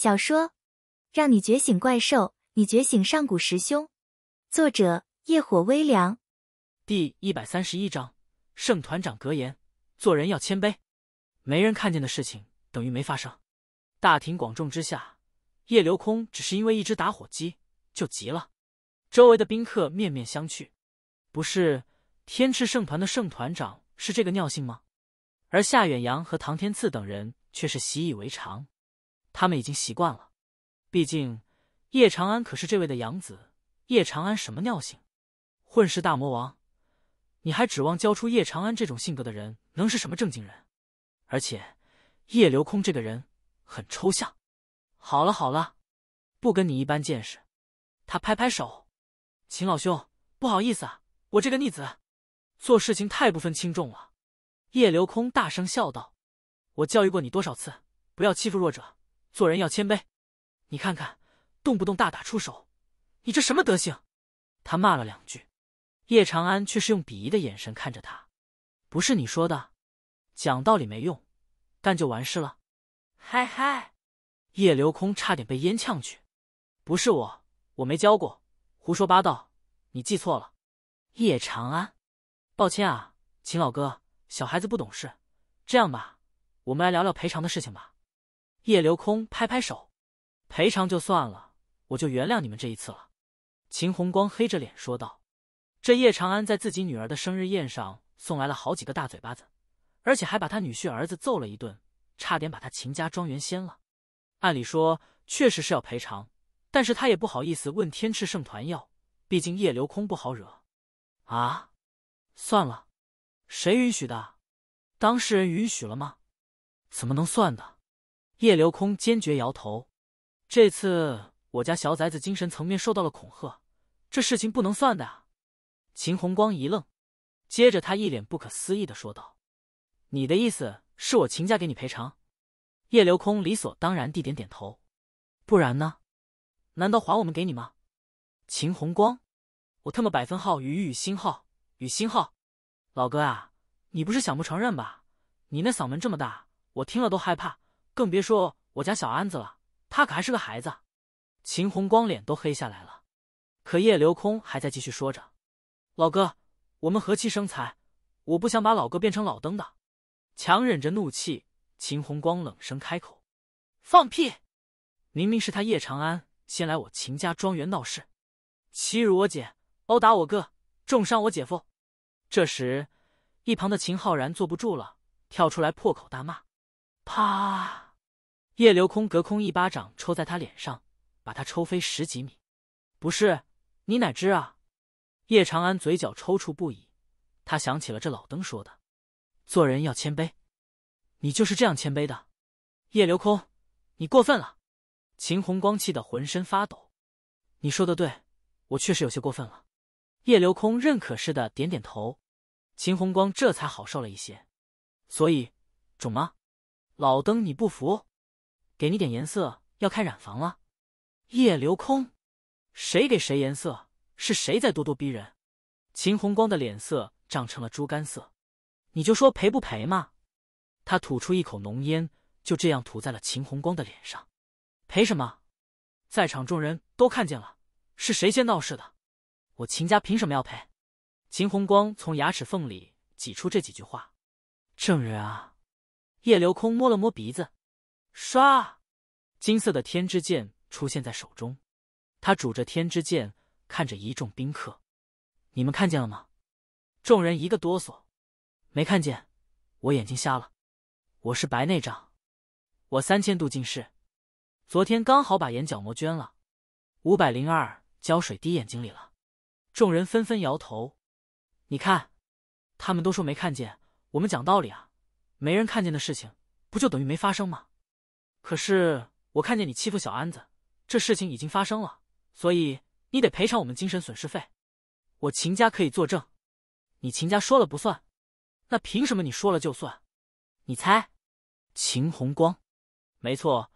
小说，让你觉醒怪兽，你觉醒上古十凶。作者：夜火微凉。第一百三十一章：圣团长格言，做人要谦卑。没人看见的事情等于没发生。大庭广众之下，叶流空只是因为一只打火机就急了，周围的宾客面面相觑。不是天炽圣团的圣团长是这个尿性吗？而夏远扬和唐天赐等人却是习以为常。他们已经习惯了，毕竟叶长安可是这位的养子。叶长安什么尿性？混世大魔王！你还指望教出叶长安这种性格的人能是什么正经人？而且叶流空这个人很抽象。好了好了，不跟你一般见识。他拍拍手，秦老兄，不好意思，啊，我这个逆子，做事情太不分轻重了。叶流空大声笑道：“我教育过你多少次，不要欺负弱者？”做人要谦卑，你看看，动不动大打出手，你这什么德行？他骂了两句，叶长安却是用鄙夷的眼神看着他，不是你说的，讲道理没用，干就完事了。嗨嗨，叶流空差点被烟呛去，不是我，我没教过，胡说八道，你记错了。叶长安，抱歉啊，秦老哥，小孩子不懂事，这样吧，我们来聊聊赔偿的事情吧。叶流空拍拍手，赔偿就算了，我就原谅你们这一次了。秦红光黑着脸说道：“这叶长安在自己女儿的生日宴上送来了好几个大嘴巴子，而且还把他女婿儿子揍了一顿，差点把他秦家庄园掀了。按理说确实是要赔偿，但是他也不好意思问天赤圣团要，毕竟叶流空不好惹啊。算了，谁允许的？当事人允许了吗？怎么能算的？”叶流空坚决摇头，这次我家小崽子精神层面受到了恐吓，这事情不能算的啊！秦红光一愣，接着他一脸不可思议的说道：“你的意思是我秦家给你赔偿？”叶流空理所当然地点点头，不然呢？难道还我们给你吗？秦红光，我特么百分号与与星号与星号，老哥啊，你不是想不承认吧？你那嗓门这么大，我听了都害怕。更别说我家小安子了，他可还是个孩子。秦红光脸都黑下来了，可叶流空还在继续说着：“老哥，我们和气生财，我不想把老哥变成老登的。”强忍着怒气，秦红光冷声开口：“放屁！明明是他叶长安先来我秦家庄园闹事，欺辱我姐，殴打我哥，重伤我姐夫。”这时，一旁的秦浩然坐不住了，跳出来破口大骂：“啪！”叶流空隔空一巴掌抽在他脸上，把他抽飞十几米。不是你哪知啊？叶长安嘴角抽搐不已，他想起了这老登说的：“做人要谦卑。”你就是这样谦卑的。叶流空，你过分了。秦红光气得浑身发抖。你说的对，我确实有些过分了。叶流空认可似的点点头，秦红光这才好受了一些。所以，肿吗？老登，你不服？给你点颜色，要开染房了。叶流空，谁给谁颜色？是谁在咄咄逼人？秦红光的脸色涨成了猪肝色。你就说赔不赔嘛！他吐出一口浓烟，就这样吐在了秦红光的脸上。赔什么？在场众人都看见了，是谁先闹事的？我秦家凭什么要赔？秦红光从牙齿缝里挤出这几句话。证人啊！叶流空摸了摸鼻子。唰，金色的天之剑出现在手中，他拄着天之剑看着一众宾客：“你们看见了吗？”众人一个哆嗦：“没看见，我眼睛瞎了，我是白内障，我三千度近视，昨天刚好把眼角膜捐了，五百零二胶水滴眼睛里了。”众人纷纷摇头：“你看，他们都说没看见，我们讲道理啊，没人看见的事情，不就等于没发生吗？”可是我看见你欺负小安子，这事情已经发生了，所以你得赔偿我们精神损失费。我秦家可以作证，你秦家说了不算，那凭什么你说了就算？你猜？秦红光，没错，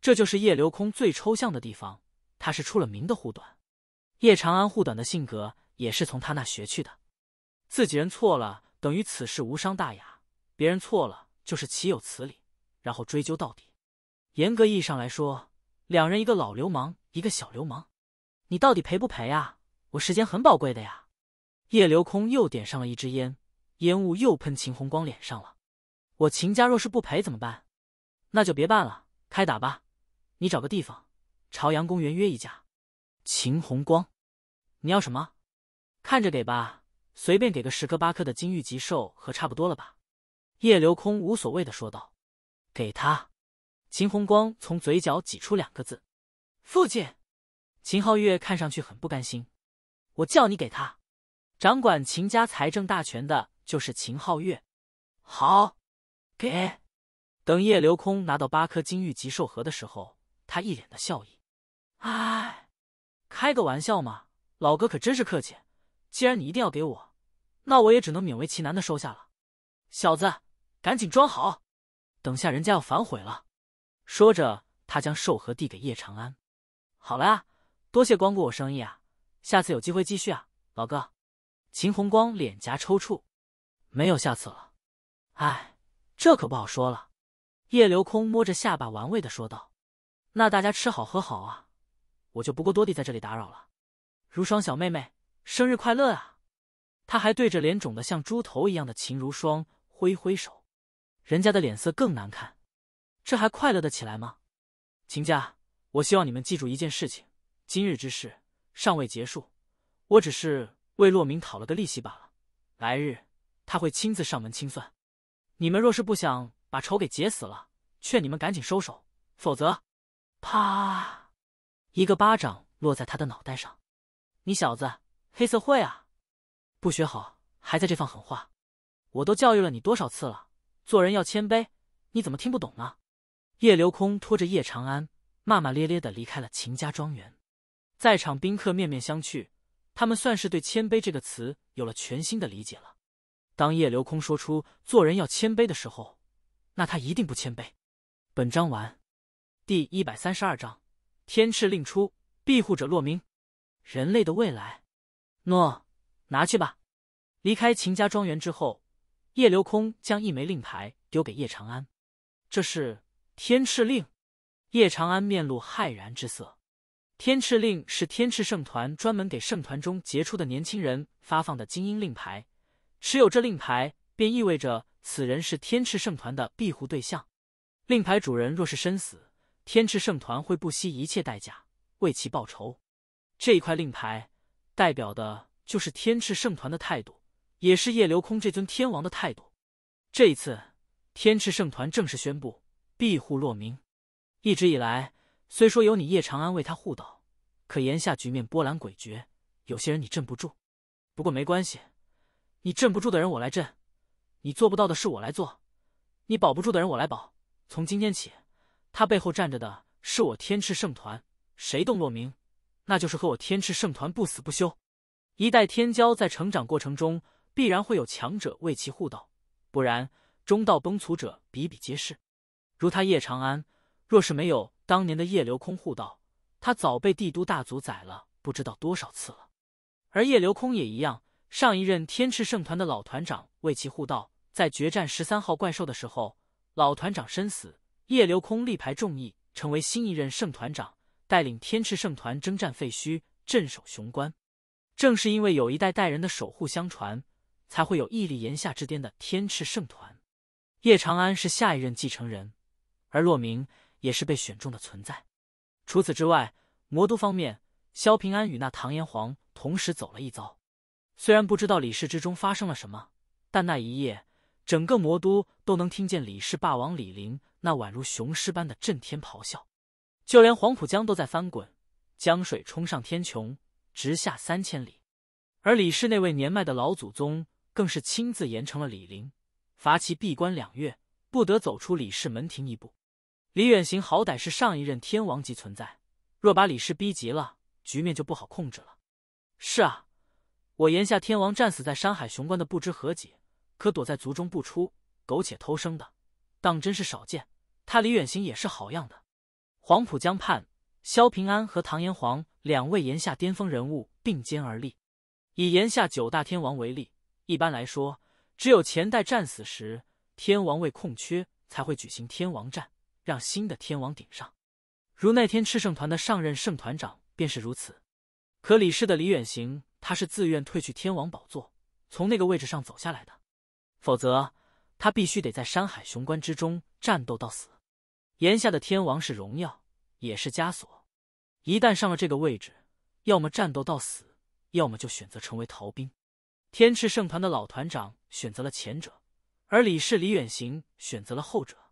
这就是叶流空最抽象的地方。他是出了名的护短，叶长安护短的性格也是从他那学去的。自己人错了，等于此事无伤大雅；别人错了，就是岂有此理，然后追究到底。严格意义上来说，两人一个老流氓，一个小流氓，你到底赔不赔啊？我时间很宝贵的呀！叶流空又点上了一支烟，烟雾又喷秦红光脸上了。我秦家若是不赔怎么办？那就别办了，开打吧！你找个地方，朝阳公园约一架。秦红光，你要什么？看着给吧，随便给个十颗八颗的金玉级兽，和差不多了吧？叶流空无所谓的说道。给他。秦红光从嘴角挤出两个字：“父亲。”秦皓月看上去很不甘心：“我叫你给他。”掌管秦家财政大权的就是秦皓月。好，给。等叶流空拿到八颗金玉级兽核的时候，他一脸的笑意：“哎，开个玩笑嘛，老哥可真是客气。既然你一定要给我，那我也只能勉为其难的收下了。”小子，赶紧装好，等下人家要反悔了。说着，他将寿盒递给叶长安。好了，啊，多谢光顾我生意啊，下次有机会继续啊，老哥。秦红光脸颊抽搐，没有下次了。哎，这可不好说了。叶流空摸着下巴玩味的说道：“那大家吃好喝好啊，我就不过多地在这里打扰了。如霜小妹妹，生日快乐啊！”他还对着脸肿的像猪头一样的秦如霜挥挥手，人家的脸色更难看。这还快乐的起来吗？秦家，我希望你们记住一件事情：今日之事尚未结束，我只是为洛明讨了个利息罢了。来日他会亲自上门清算。你们若是不想把仇给结死了，劝你们赶紧收手，否则，啪，一个巴掌落在他的脑袋上。你小子，黑社会啊！不学好还在这放狠话！我都教育了你多少次了，做人要谦卑，你怎么听不懂呢？叶流空拖着叶长安，骂骂咧咧地离开了秦家庄园。在场宾客面面相觑，他们算是对“谦卑”这个词有了全新的理解了。当叶流空说出“做人要谦卑”的时候，那他一定不谦卑。本章完。第一百三十二章，天赤令出，庇护者落明，人类的未来。诺，拿去吧。离开秦家庄园之后，叶流空将一枚令牌丢给叶长安。这是。天赤令，叶长安面露骇然之色。天赤令是天赤圣团专门给圣团中杰出的年轻人发放的精英令牌，持有这令牌便意味着此人是天赤圣团的庇护对象。令牌主人若是身死，天赤圣团会不惜一切代价为其报仇。这一块令牌代表的就是天赤圣团的态度，也是叶流空这尊天王的态度。这一次，天赤圣团正式宣布。庇护洛明，一直以来虽说有你叶长安为他护道，可眼下局面波澜诡谲，有些人你镇不住。不过没关系，你镇不住的人我来镇，你做不到的事我来做，你保不住的人我来保。从今天起，他背后站着的是我天赤圣团，谁动洛明，那就是和我天赤圣团不死不休。一代天骄在成长过程中必然会有强者为其护道，不然中道崩殂者比比皆是。如他叶长安，若是没有当年的叶流空护道，他早被帝都大族宰了不知道多少次了。而叶流空也一样，上一任天赤圣团的老团长为其护道，在决战十三号怪兽的时候，老团长身死，叶流空力排众议，成为新一任圣团长，带领天赤圣团征战废墟，镇守雄关。正是因为有一代代人的守护相传，才会有屹立炎夏之巅的天赤圣团。叶长安是下一任继承人。而洛明也是被选中的存在。除此之外，魔都方面，萧平安与那唐炎皇同时走了一遭。虽然不知道李氏之中发生了什么，但那一夜，整个魔都都能听见李氏霸王李林那宛如雄狮般的震天咆哮，就连黄浦江都在翻滚，江水冲上天穹，直下三千里。而李氏那位年迈的老祖宗更是亲自严惩了李林，罚其闭关两月，不得走出李氏门庭一步。李远行好歹是上一任天王级存在，若把李氏逼急了，局面就不好控制了。是啊，我炎夏天王战死在山海雄关的不知何解，可躲在族中不出苟且偷生的，当真是少见。他李远行也是好样的。黄浦江畔，萧平安和唐炎黄两位炎夏巅峰人物并肩而立。以炎夏九大天王为例，一般来说，只有前代战死时，天王位空缺，才会举行天王战。让新的天王顶上，如那天赤圣团的上任圣团长便是如此。可李氏的李远行，他是自愿退去天王宝座，从那个位置上走下来的。否则，他必须得在山海雄关之中战斗到死。炎下的天王是荣耀，也是枷锁。一旦上了这个位置，要么战斗到死，要么就选择成为逃兵。天赤圣团的老团长选择了前者，而李氏李远行选择了后者。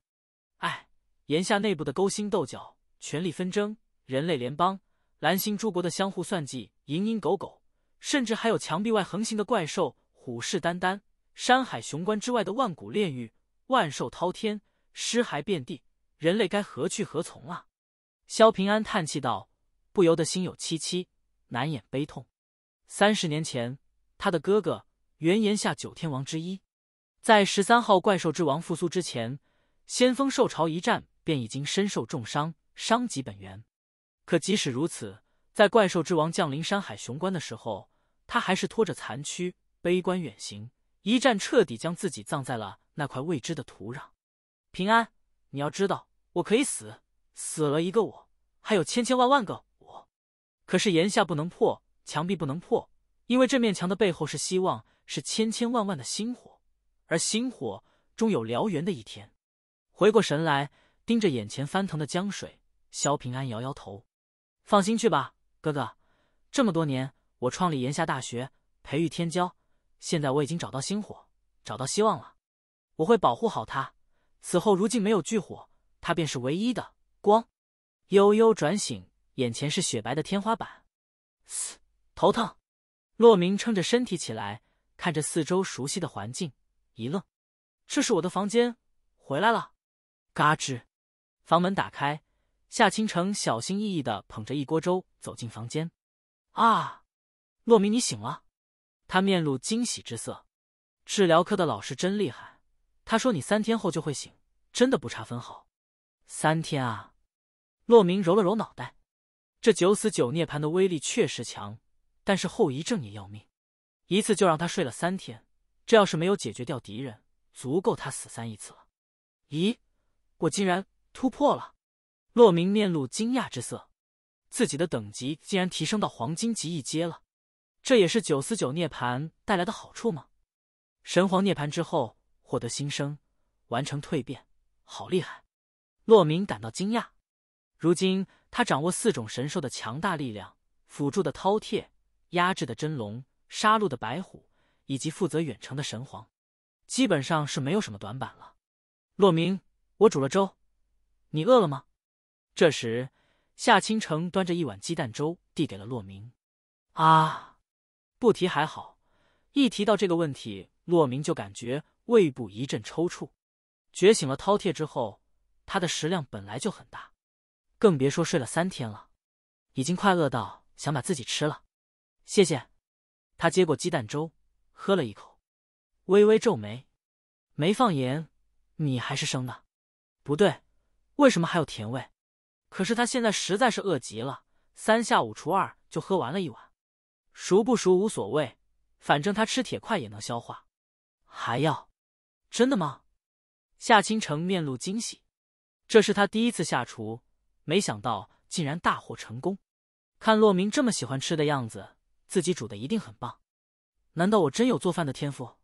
炎下内部的勾心斗角、权力纷争，人类联邦、蓝星诸国的相互算计、蝇营狗苟，甚至还有墙壁外横行的怪兽虎视眈眈。山海雄关之外的万古炼狱，万兽滔天，尸骸遍地，人类该何去何从啊？萧平安叹气道，不由得心有戚戚，难掩悲痛。三十年前，他的哥哥原炎下九天王之一，在十三号怪兽之王复苏之前，先锋兽潮一战。便已经身受重伤，伤及本源。可即使如此，在怪兽之王降临山海雄关的时候，他还是拖着残躯悲观远行，一战彻底将自己葬在了那块未知的土壤。平安，你要知道，我可以死，死了一个我，还有千千万万个我。可是檐下不能破，墙壁不能破，因为这面墙的背后是希望，是千千万万的星火，而星火终有燎原的一天。回过神来。盯着眼前翻腾的江水，萧平安摇摇头：“放心去吧，哥哥。这么多年，我创立炎夏大学，培育天骄。现在我已经找到星火，找到希望了。我会保护好他。此后，如今没有巨火，他便是唯一的光。”悠悠转醒，眼前是雪白的天花板，嘶，头疼。洛明撑着身体起来，看着四周熟悉的环境，一愣：“这是我的房间，回来了。”嘎吱。房门打开，夏倾城小心翼翼的捧着一锅粥走进房间。啊，洛明，你醒了！他面露惊喜之色。治疗科的老师真厉害，他说你三天后就会醒，真的不差分毫。三天啊！洛明揉了揉脑袋，这九死九涅盘的威力确实强，但是后遗症也要命，一次就让他睡了三天，这要是没有解决掉敌人，足够他死三亿次了。咦，我竟然。突破了，洛明面露惊讶之色，自己的等级竟然提升到黄金级一阶了，这也是九四九涅盘带来的好处吗？神皇涅槃之后获得新生，完成蜕变，好厉害！洛明感到惊讶，如今他掌握四种神兽的强大力量，辅助的饕餮，压制的真龙，杀戮的白虎，以及负责远程的神皇，基本上是没有什么短板了。洛明，我煮了粥。你饿了吗？这时，夏倾城端着一碗鸡蛋粥递给了洛明。啊，不提还好，一提到这个问题，洛明就感觉胃部一阵抽搐。觉醒了饕餮之后，他的食量本来就很大，更别说睡了三天了，已经快饿到想把自己吃了。谢谢。他接过鸡蛋粥，喝了一口，微微皱眉，没放盐，米还是生的，不对。为什么还有甜味？可是他现在实在是饿极了，三下五除二就喝完了一碗。熟不熟无所谓，反正他吃铁块也能消化。还要？真的吗？夏倾城面露惊喜，这是他第一次下厨，没想到竟然大获成功。看洛明这么喜欢吃的样子，自己煮的一定很棒。难道我真有做饭的天赋？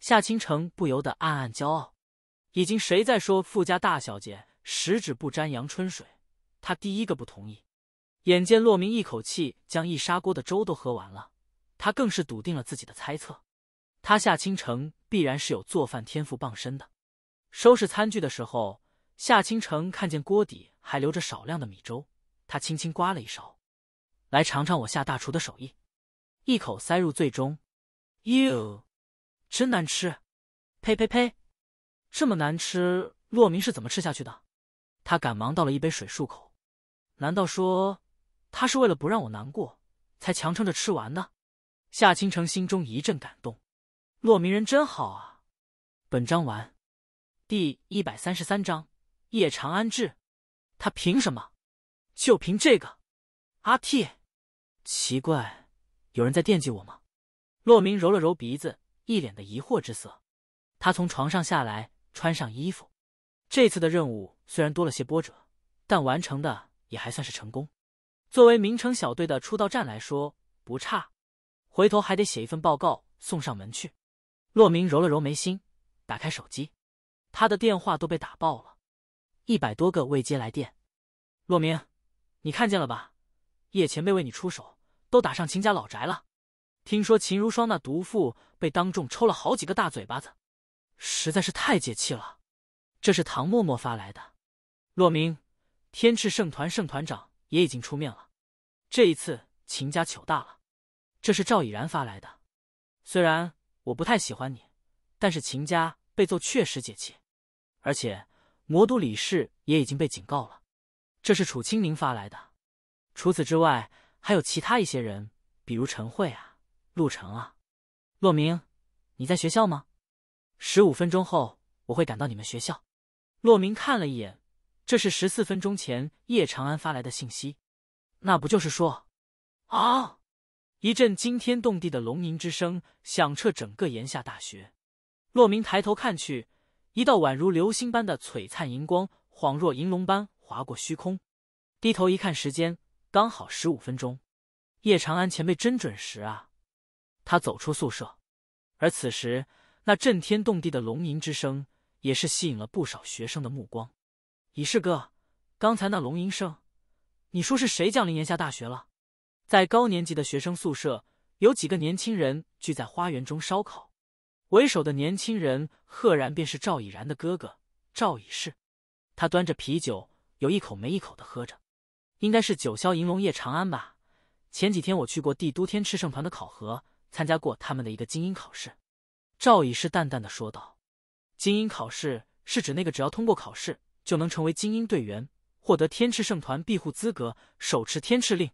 夏倾城不由得暗暗骄傲。已经谁在说富家大小姐？十指不沾阳春水，他第一个不同意。眼见洛明一口气将一砂锅的粥都喝完了，他更是笃定了自己的猜测：他夏倾城必然是有做饭天赋傍身的。收拾餐具的时候，夏倾城看见锅底还留着少量的米粥，他轻轻刮了一勺，来尝尝我夏大厨的手艺。一口塞入嘴中，哟，真难吃！呸呸呸，这么难吃，洛明是怎么吃下去的？他赶忙倒了一杯水漱口，难道说，他是为了不让我难过，才强撑着吃完的？夏倾城心中一阵感动，骆明人真好啊。本章完，第一百三十三章夜长安志》。他凭什么？就凭这个？阿嚏！奇怪，有人在惦记我吗？骆明揉了揉鼻子，一脸的疑惑之色。他从床上下来，穿上衣服。这次的任务虽然多了些波折，但完成的也还算是成功。作为明城小队的出道战来说，不差。回头还得写一份报告送上门去。洛明揉了揉眉心，打开手机，他的电话都被打爆了，一百多个未接来电。洛明，你看见了吧？叶前辈为你出手，都打上秦家老宅了。听说秦如霜那毒妇被当众抽了好几个大嘴巴子，实在是太解气了。这是唐默默发来的，洛明，天赤圣团圣团长也已经出面了。这一次秦家糗大了。这是赵已然发来的，虽然我不太喜欢你，但是秦家被揍确实解气。而且魔都李氏也已经被警告了。这是楚青宁发来的。除此之外，还有其他一些人，比如陈慧啊，陆成啊。洛明，你在学校吗？十五分钟后我会赶到你们学校。洛明看了一眼，这是十四分钟前叶长安发来的信息，那不就是说？啊！一阵惊天动地的龙吟之声响彻整个炎夏大学。洛明抬头看去，一道宛如流星般的璀璨银光，恍若银龙般划过虚空。低头一看，时间刚好十五分钟。叶长安前辈真准时啊！他走出宿舍，而此时那震天动地的龙吟之声。也是吸引了不少学生的目光。已是哥，刚才那龙吟声，你说是谁降临炎夏大学了？在高年级的学生宿舍，有几个年轻人聚在花园中烧烤。为首的年轻人赫然便是赵以然的哥哥赵以世，他端着啤酒，有一口没一口的喝着。应该是九霄银龙夜长安吧。前几天我去过帝都天炽圣团的考核，参加过他们的一个精英考试。赵以世淡淡的说道。精英考试是指那个只要通过考试就能成为精英队员，获得天赤圣团庇护资格，手持天赤令，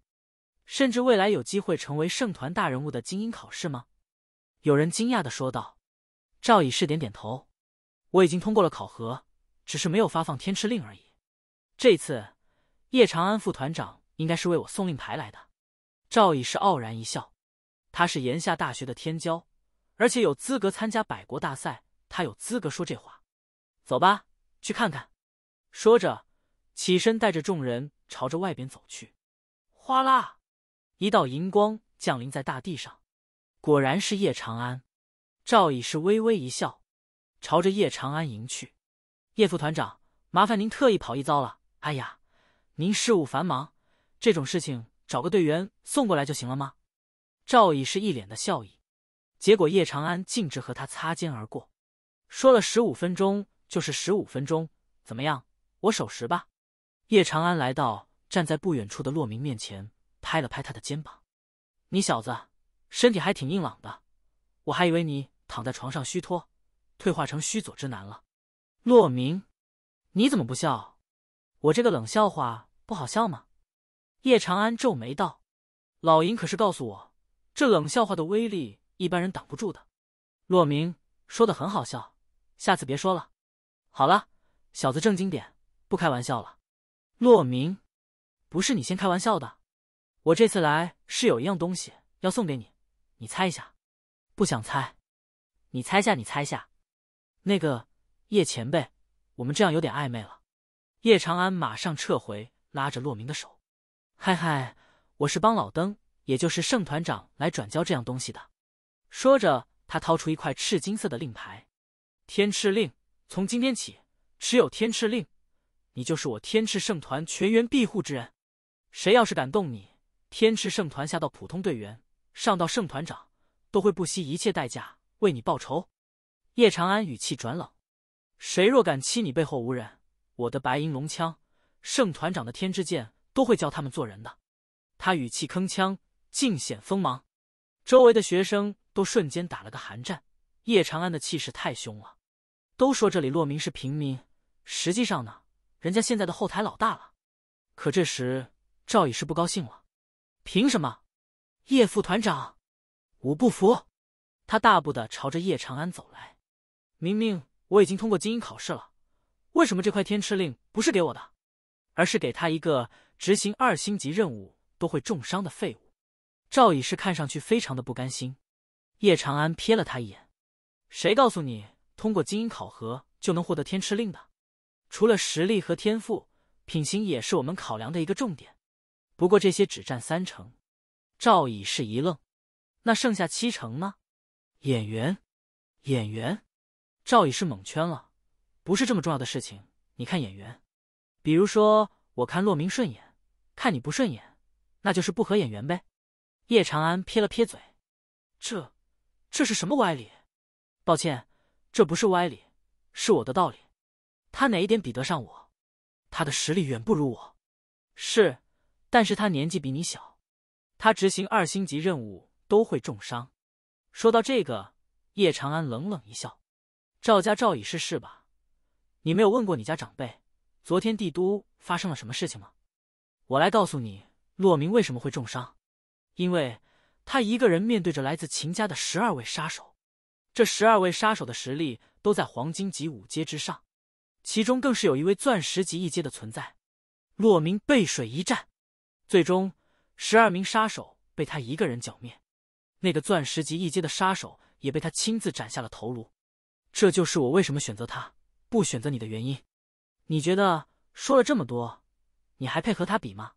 甚至未来有机会成为圣团大人物的精英考试吗？有人惊讶的说道。赵以是点点头：“我已经通过了考核，只是没有发放天赤令而已。”这次叶长安副团长应该是为我送令牌来的。赵以是傲然一笑：“他是炎夏大学的天骄，而且有资格参加百国大赛。”他有资格说这话，走吧，去看看。说着，起身带着众人朝着外边走去。哗啦，一道银光降临在大地上，果然是叶长安。赵乙是微微一笑，朝着叶长安迎去。叶副团长，麻烦您特意跑一遭了。哎呀，您事务繁忙，这种事情找个队员送过来就行了吗？赵乙是一脸的笑意，结果叶长安径直和他擦肩而过。说了十五分钟就是十五分钟，怎么样？我守时吧。叶长安来到站在不远处的骆明面前，拍了拍他的肩膀：“你小子身体还挺硬朗的，我还以为你躺在床上虚脱，退化成虚佐之男了。”骆明，你怎么不笑？我这个冷笑话不好笑吗？叶长安皱眉道：“老银可是告诉我，这冷笑话的威力一般人挡不住的。”骆明说的很好笑。下次别说了，好了，小子正经点，不开玩笑了。洛明，不是你先开玩笑的，我这次来是有一样东西要送给你，你猜一下。不想猜，你猜下，你猜下。那个叶前辈，我们这样有点暧昧了。叶长安马上撤回，拉着洛明的手。嗨嗨，我是帮老登，也就是盛团长来转交这样东西的。说着，他掏出一块赤金色的令牌。天赤令，从今天起，持有天赤令，你就是我天赤圣团全员庇护之人。谁要是敢动你，天赤圣团下到普通队员，上到圣团长，都会不惜一切代价为你报仇。叶长安语气转冷，谁若敢欺你背后无人，我的白银龙枪，圣团长的天之剑，都会教他们做人的。他语气铿锵，尽显锋芒。周围的学生都瞬间打了个寒战。叶长安的气势太凶了。都说这里洛明是平民，实际上呢，人家现在的后台老大了。可这时赵乙是不高兴了，凭什么？叶副团长，我不服！他大步的朝着叶长安走来。明明我已经通过精英考试了，为什么这块天池令不是给我的，而是给他一个执行二星级任务都会重伤的废物？赵乙是看上去非常的不甘心。叶长安瞥了他一眼，谁告诉你？通过精英考核就能获得天池令的，除了实力和天赋，品行也是我们考量的一个重点。不过这些只占三成。赵乙是一愣，那剩下七成呢？演员，演员。赵乙是蒙圈了，不是这么重要的事情。你看演员，比如说我看骆明顺眼，看你不顺眼，那就是不合演员呗。叶长安撇了撇嘴，这，这是什么歪理？抱歉。这不是歪理，是我的道理。他哪一点比得上我？他的实力远不如我。是，但是他年纪比你小。他执行二星级任务都会重伤。说到这个，叶长安冷冷一笑。赵家赵乙是是吧？你没有问过你家长辈，昨天帝都发生了什么事情吗？我来告诉你，洛明为什么会重伤，因为他一个人面对着来自秦家的十二位杀手。这十二位杀手的实力都在黄金级五阶之上，其中更是有一位钻石级一阶的存在。洛明背水一战，最终十二名杀手被他一个人剿灭，那个钻石级一阶的杀手也被他亲自斩下了头颅。这就是我为什么选择他，不选择你的原因。你觉得说了这么多，你还配和他比吗？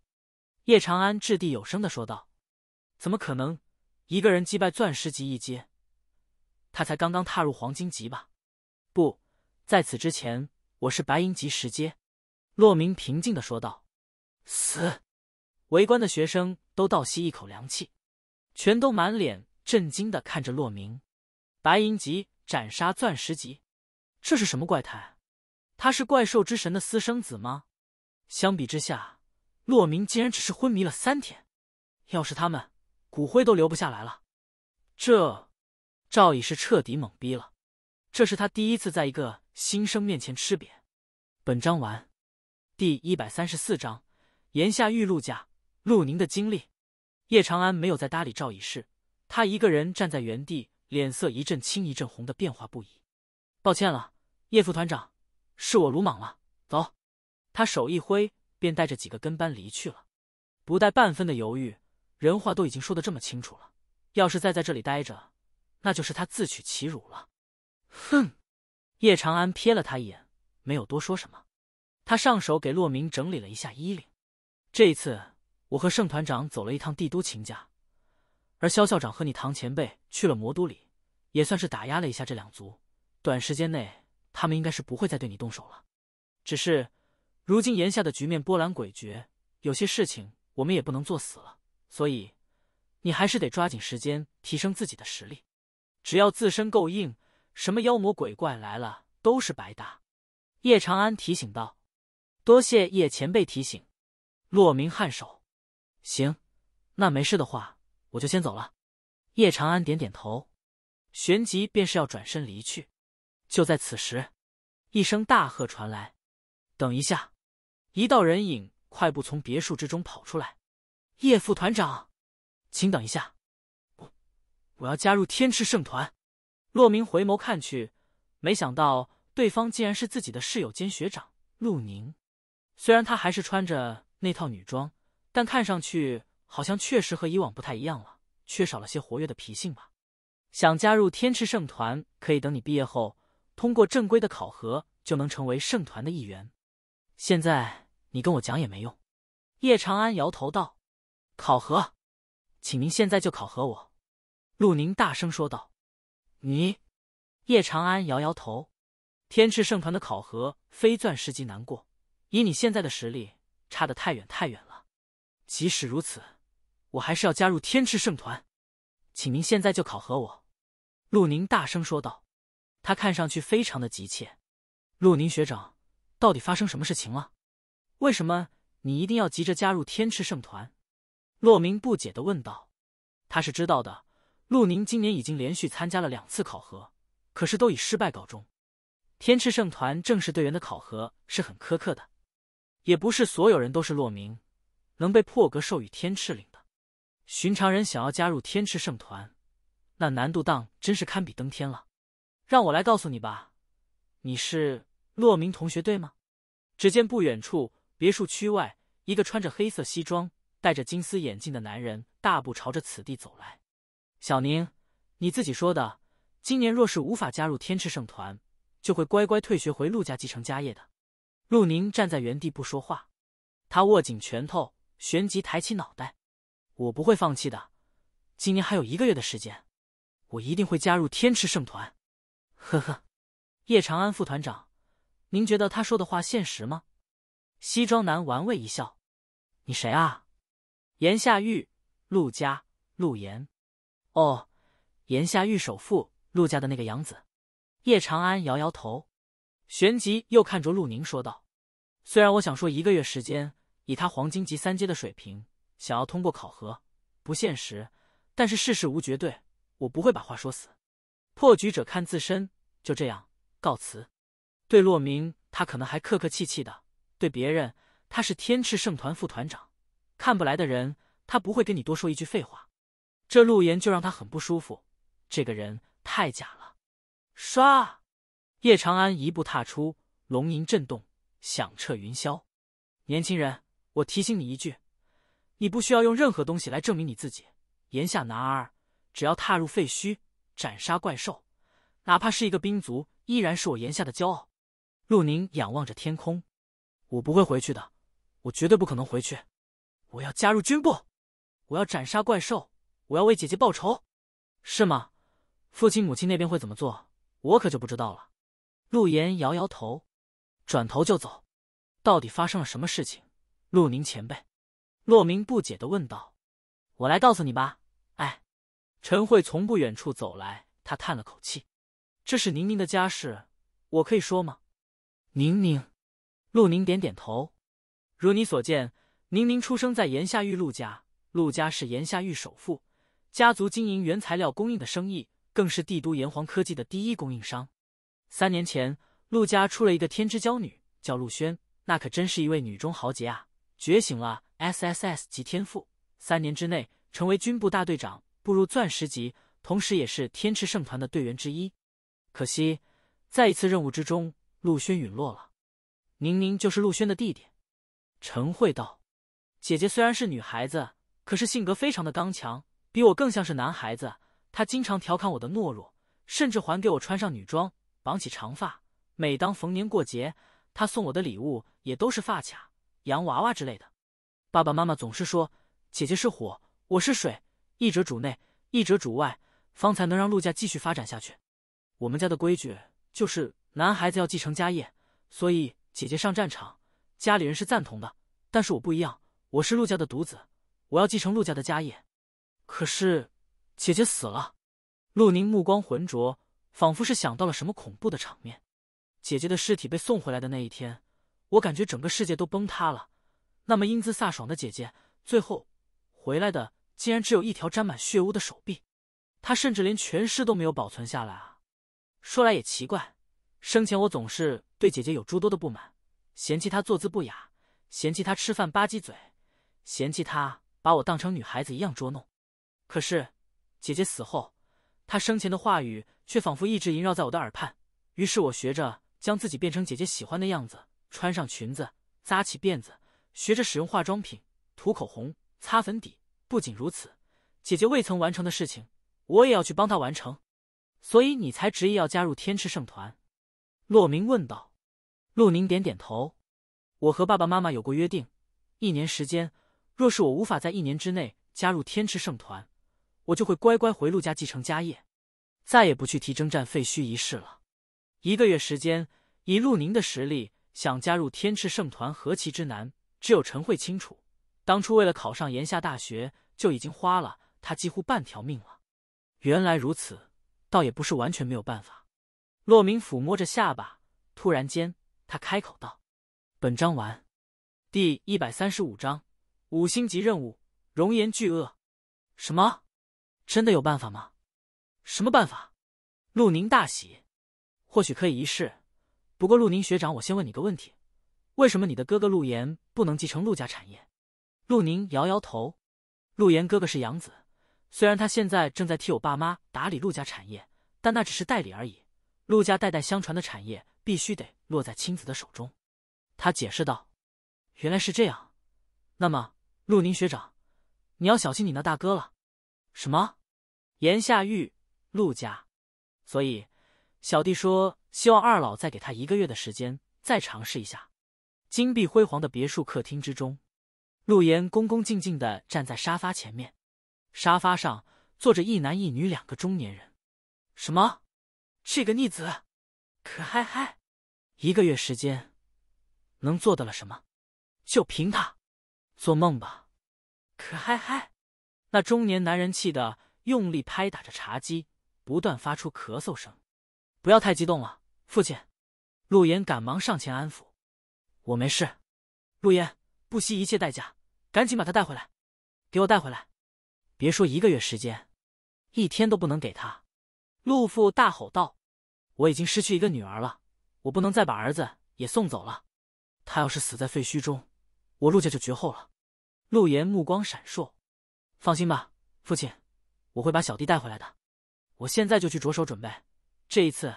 叶长安掷地有声的说道：“怎么可能，一个人击败钻石级一阶？”他才刚刚踏入黄金级吧？不，在此之前，我是白银级十阶。洛明平静的说道。死！围观的学生都倒吸一口凉气，全都满脸震惊的看着洛明。白银级斩杀钻石级，这是什么怪胎？他是怪兽之神的私生子吗？相比之下，洛明竟然只是昏迷了三天。要是他们，骨灰都留不下来了。这……赵乙是彻底懵逼了，这是他第一次在一个新生面前吃瘪。本章完，第一百三十四章：炎夏玉露家，陆宁的经历。叶长安没有再搭理赵乙氏，他一个人站在原地，脸色一阵青一阵红的变化不已。抱歉了，叶副团长，是我鲁莽了。走，他手一挥，便带着几个跟班离去了，不带半分的犹豫。人话都已经说的这么清楚了，要是再在这里待着。那就是他自取其辱了。哼！叶长安瞥了他一眼，没有多说什么。他上手给洛明整理了一下衣领。这一次，我和盛团长走了一趟帝都秦家，而肖校长和你唐前辈去了魔都里，也算是打压了一下这两族。短时间内，他们应该是不会再对你动手了。只是，如今炎下的局面波澜诡谲，有些事情我们也不能作死了。所以，你还是得抓紧时间提升自己的实力。只要自身够硬，什么妖魔鬼怪来了都是白搭。叶长安提醒道：“多谢叶前辈提醒。”洛明颔首：“行，那没事的话，我就先走了。”叶长安点点头，旋即便是要转身离去。就在此时，一声大喝传来：“等一下！”一道人影快步从别墅之中跑出来：“叶副团长，请等一下。”我要加入天赤圣团。洛明回眸看去，没想到对方竟然是自己的室友兼学长陆宁。虽然他还是穿着那套女装，但看上去好像确实和以往不太一样了，缺少了些活跃的脾性吧。想加入天赤圣团，可以等你毕业后通过正规的考核，就能成为圣团的一员。现在你跟我讲也没用。叶长安摇头道：“考核，请您现在就考核我。”陆宁大声说道：“你，叶长安摇摇头。天赤圣团的考核非钻石级难过，以你现在的实力，差得太远太远了。即使如此，我还是要加入天赤圣团，请您现在就考核我。”陆宁大声说道，他看上去非常的急切。陆宁学长，到底发生什么事情了？为什么你一定要急着加入天赤圣团？洛明不解的问道，他是知道的。陆宁今年已经连续参加了两次考核，可是都以失败告终。天赤圣团正式队员的考核是很苛刻的，也不是所有人都是洛明，能被破格授予天赤领的。寻常人想要加入天赤圣团，那难度当真是堪比登天了。让我来告诉你吧，你是洛明同学对吗？只见不远处别墅区外，一个穿着黑色西装、戴着金丝眼镜的男人大步朝着此地走来。小宁，你自己说的，今年若是无法加入天池圣团，就会乖乖退学回陆家继承家业的。陆宁站在原地不说话，他握紧拳头，旋即抬起脑袋：“我不会放弃的，今年还有一个月的时间，我一定会加入天池圣团。”呵呵，叶长安副团长，您觉得他说的话现实吗？西装男玩味一笑：“你谁啊？”言夏玉，陆家，陆言。哦，炎夏玉首富陆家的那个养子，叶长安摇摇头，旋即又看着陆宁说道：“虽然我想说一个月时间，以他黄金级三阶的水平，想要通过考核不现实，但是世事无绝对，我不会把话说死。破局者看自身，就这样告辞。”对洛明，他可能还客客气气的；对别人，他是天赤圣团副团长，看不来的人，他不会跟你多说一句废话。这陆岩就让他很不舒服，这个人太假了。唰，叶长安一步踏出，龙吟震动，响彻云霄。年轻人，我提醒你一句，你不需要用任何东西来证明你自己。炎下男儿，只要踏入废墟，斩杀怪兽，哪怕是一个兵卒，依然是我炎下的骄傲。陆宁仰望着天空，我不会回去的，我绝对不可能回去。我要加入军部，我要斩杀怪兽。我要为姐姐报仇，是吗？父亲母亲那边会怎么做，我可就不知道了。陆岩摇摇头，转头就走。到底发生了什么事情？陆宁前辈，洛明不解的问道。我来告诉你吧。哎，陈慧从不远处走来，她叹了口气。这是宁宁的家事，我可以说吗？宁宁，陆宁点点头。如你所见，宁宁出生在炎夏玉陆家，陆家是炎夏玉首富。家族经营原材料供应的生意，更是帝都炎黄科技的第一供应商。三年前，陆家出了一个天之娇女，叫陆轩，那可真是一位女中豪杰啊！觉醒了 S S S 级天赋，三年之内成为军部大队长，步入钻石级，同时也是天池圣团的队员之一。可惜，在一次任务之中，陆轩陨落了。宁宁就是陆轩的弟弟。陈慧道：“姐姐虽然是女孩子，可是性格非常的刚强。”比我更像是男孩子，他经常调侃我的懦弱，甚至还给我穿上女装，绑起长发。每当逢年过节，他送我的礼物也都是发卡、洋娃娃之类的。爸爸妈妈总是说：“姐姐是火，我是水，一者主内，一者主外，方才能让陆家继续发展下去。”我们家的规矩就是男孩子要继承家业，所以姐姐上战场，家里人是赞同的。但是我不一样，我是陆家的独子，我要继承陆家的家业。可是，姐姐死了。陆宁目光浑浊，仿佛是想到了什么恐怖的场面。姐姐的尸体被送回来的那一天，我感觉整个世界都崩塌了。那么英姿飒爽的姐姐，最后回来的竟然只有一条沾满血污的手臂。她甚至连全尸都没有保存下来啊！说来也奇怪，生前我总是对姐姐有诸多的不满，嫌弃她坐姿不雅，嫌弃她吃饭吧唧嘴，嫌弃她把我当成女孩子一样捉弄。可是，姐姐死后，她生前的话语却仿佛一直萦绕在我的耳畔。于是我学着将自己变成姐姐喜欢的样子，穿上裙子，扎起辫子，学着使用化妆品，涂口红，擦粉底。不仅如此，姐姐未曾完成的事情，我也要去帮她完成。所以你才执意要加入天赤圣团？”洛明问道。陆宁点点头：“我和爸爸妈妈有过约定，一年时间，若是我无法在一年之内加入天赤圣团。”我就会乖乖回陆家继承家业，再也不去提征战废墟一事了。一个月时间，以陆宁的实力，想加入天赤圣团何其之难，只有陈慧清楚。当初为了考上炎夏大学，就已经花了他几乎半条命了。原来如此，倒也不是完全没有办法。洛明抚摸着下巴，突然间，他开口道：“本章完，第一百三十五章，五星级任务：熔岩巨鳄。什么？”真的有办法吗？什么办法？陆宁大喜，或许可以一试。不过陆宁学长，我先问你个问题：为什么你的哥哥陆岩不能继承陆家产业？陆宁摇摇头，陆岩哥哥是养子，虽然他现在正在替我爸妈打理陆家产业，但那只是代理而已。陆家代代相传的产业必须得落在亲子的手中，他解释道。原来是这样，那么陆宁学长，你要小心你那大哥了。什么？言下玉陆家，所以小弟说，希望二老再给他一个月的时间，再尝试一下。金碧辉煌的别墅客厅之中，陆岩恭恭敬敬的站在沙发前面，沙发上坐着一男一女两个中年人。什么？这个逆子？可嗨嗨！一个月时间，能做得了什么？就凭他？做梦吧！可嗨嗨！那中年男人气的。用力拍打着茶几，不断发出咳嗽声。不要太激动了，父亲。陆岩赶忙上前安抚：“我没事。”陆岩不惜一切代价，赶紧把他带回来，给我带回来！别说一个月时间，一天都不能给他。陆父大吼道：“我已经失去一个女儿了，我不能再把儿子也送走了。他要是死在废墟中，我陆家就绝后了。”陆岩目光闪烁：“放心吧，父亲。”我会把小弟带回来的，我现在就去着手准备。这一次，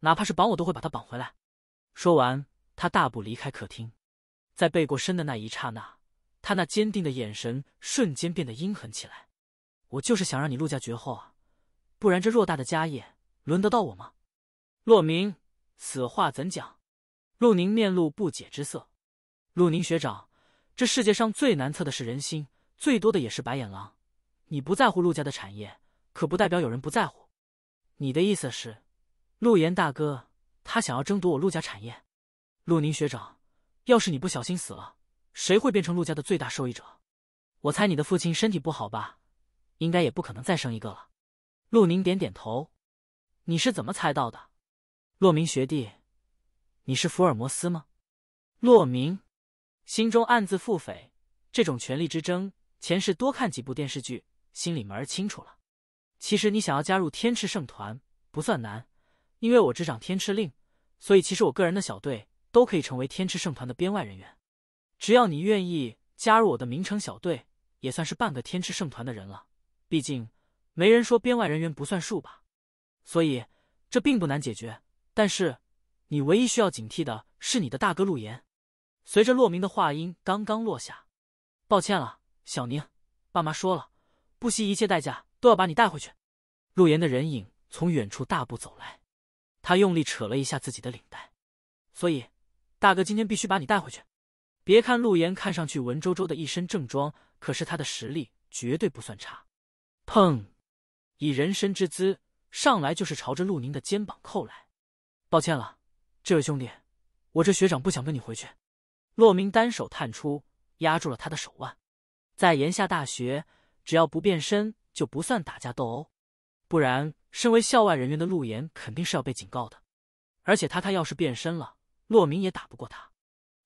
哪怕是绑我，都会把他绑回来。说完，他大步离开客厅，在背过身的那一刹那，他那坚定的眼神瞬间变得阴狠起来。我就是想让你陆家绝后啊，不然这偌大的家业，轮得到我吗？洛明，此话怎讲？陆宁面露不解之色。陆宁学长，这世界上最难测的是人心，最多的也是白眼狼。你不在乎陆家的产业，可不代表有人不在乎。你的意思是，陆岩大哥他想要争夺我陆家产业？陆宁学长，要是你不小心死了，谁会变成陆家的最大受益者？我猜你的父亲身体不好吧，应该也不可能再生一个了。陆宁点点头，你是怎么猜到的？洛明学弟，你是福尔摩斯吗？洛明心中暗自腹诽：这种权力之争，前世多看几部电视剧。心里门儿清楚了，其实你想要加入天池圣团不算难，因为我执掌天池令，所以其实我个人的小队都可以成为天池圣团的编外人员，只要你愿意加入我的名城小队，也算是半个天池圣团的人了，毕竟没人说编外人员不算数吧，所以这并不难解决，但是你唯一需要警惕的是你的大哥陆岩。随着洛明的话音刚刚落下，抱歉了，小宁，爸妈说了。不惜一切代价都要把你带回去。陆岩的人影从远处大步走来，他用力扯了一下自己的领带。所以，大哥今天必须把你带回去。别看陆岩看上去文绉绉的一身正装，可是他的实力绝对不算差。砰！以人身之姿上来就是朝着陆宁的肩膀扣来。抱歉了，这位兄弟，我这学长不想跟你回去。骆明单手探出，压住了他的手腕。在炎夏大学。只要不变身，就不算打架斗殴，不然身为校外人员的陆岩肯定是要被警告的。而且他他要是变身了，洛明也打不过他。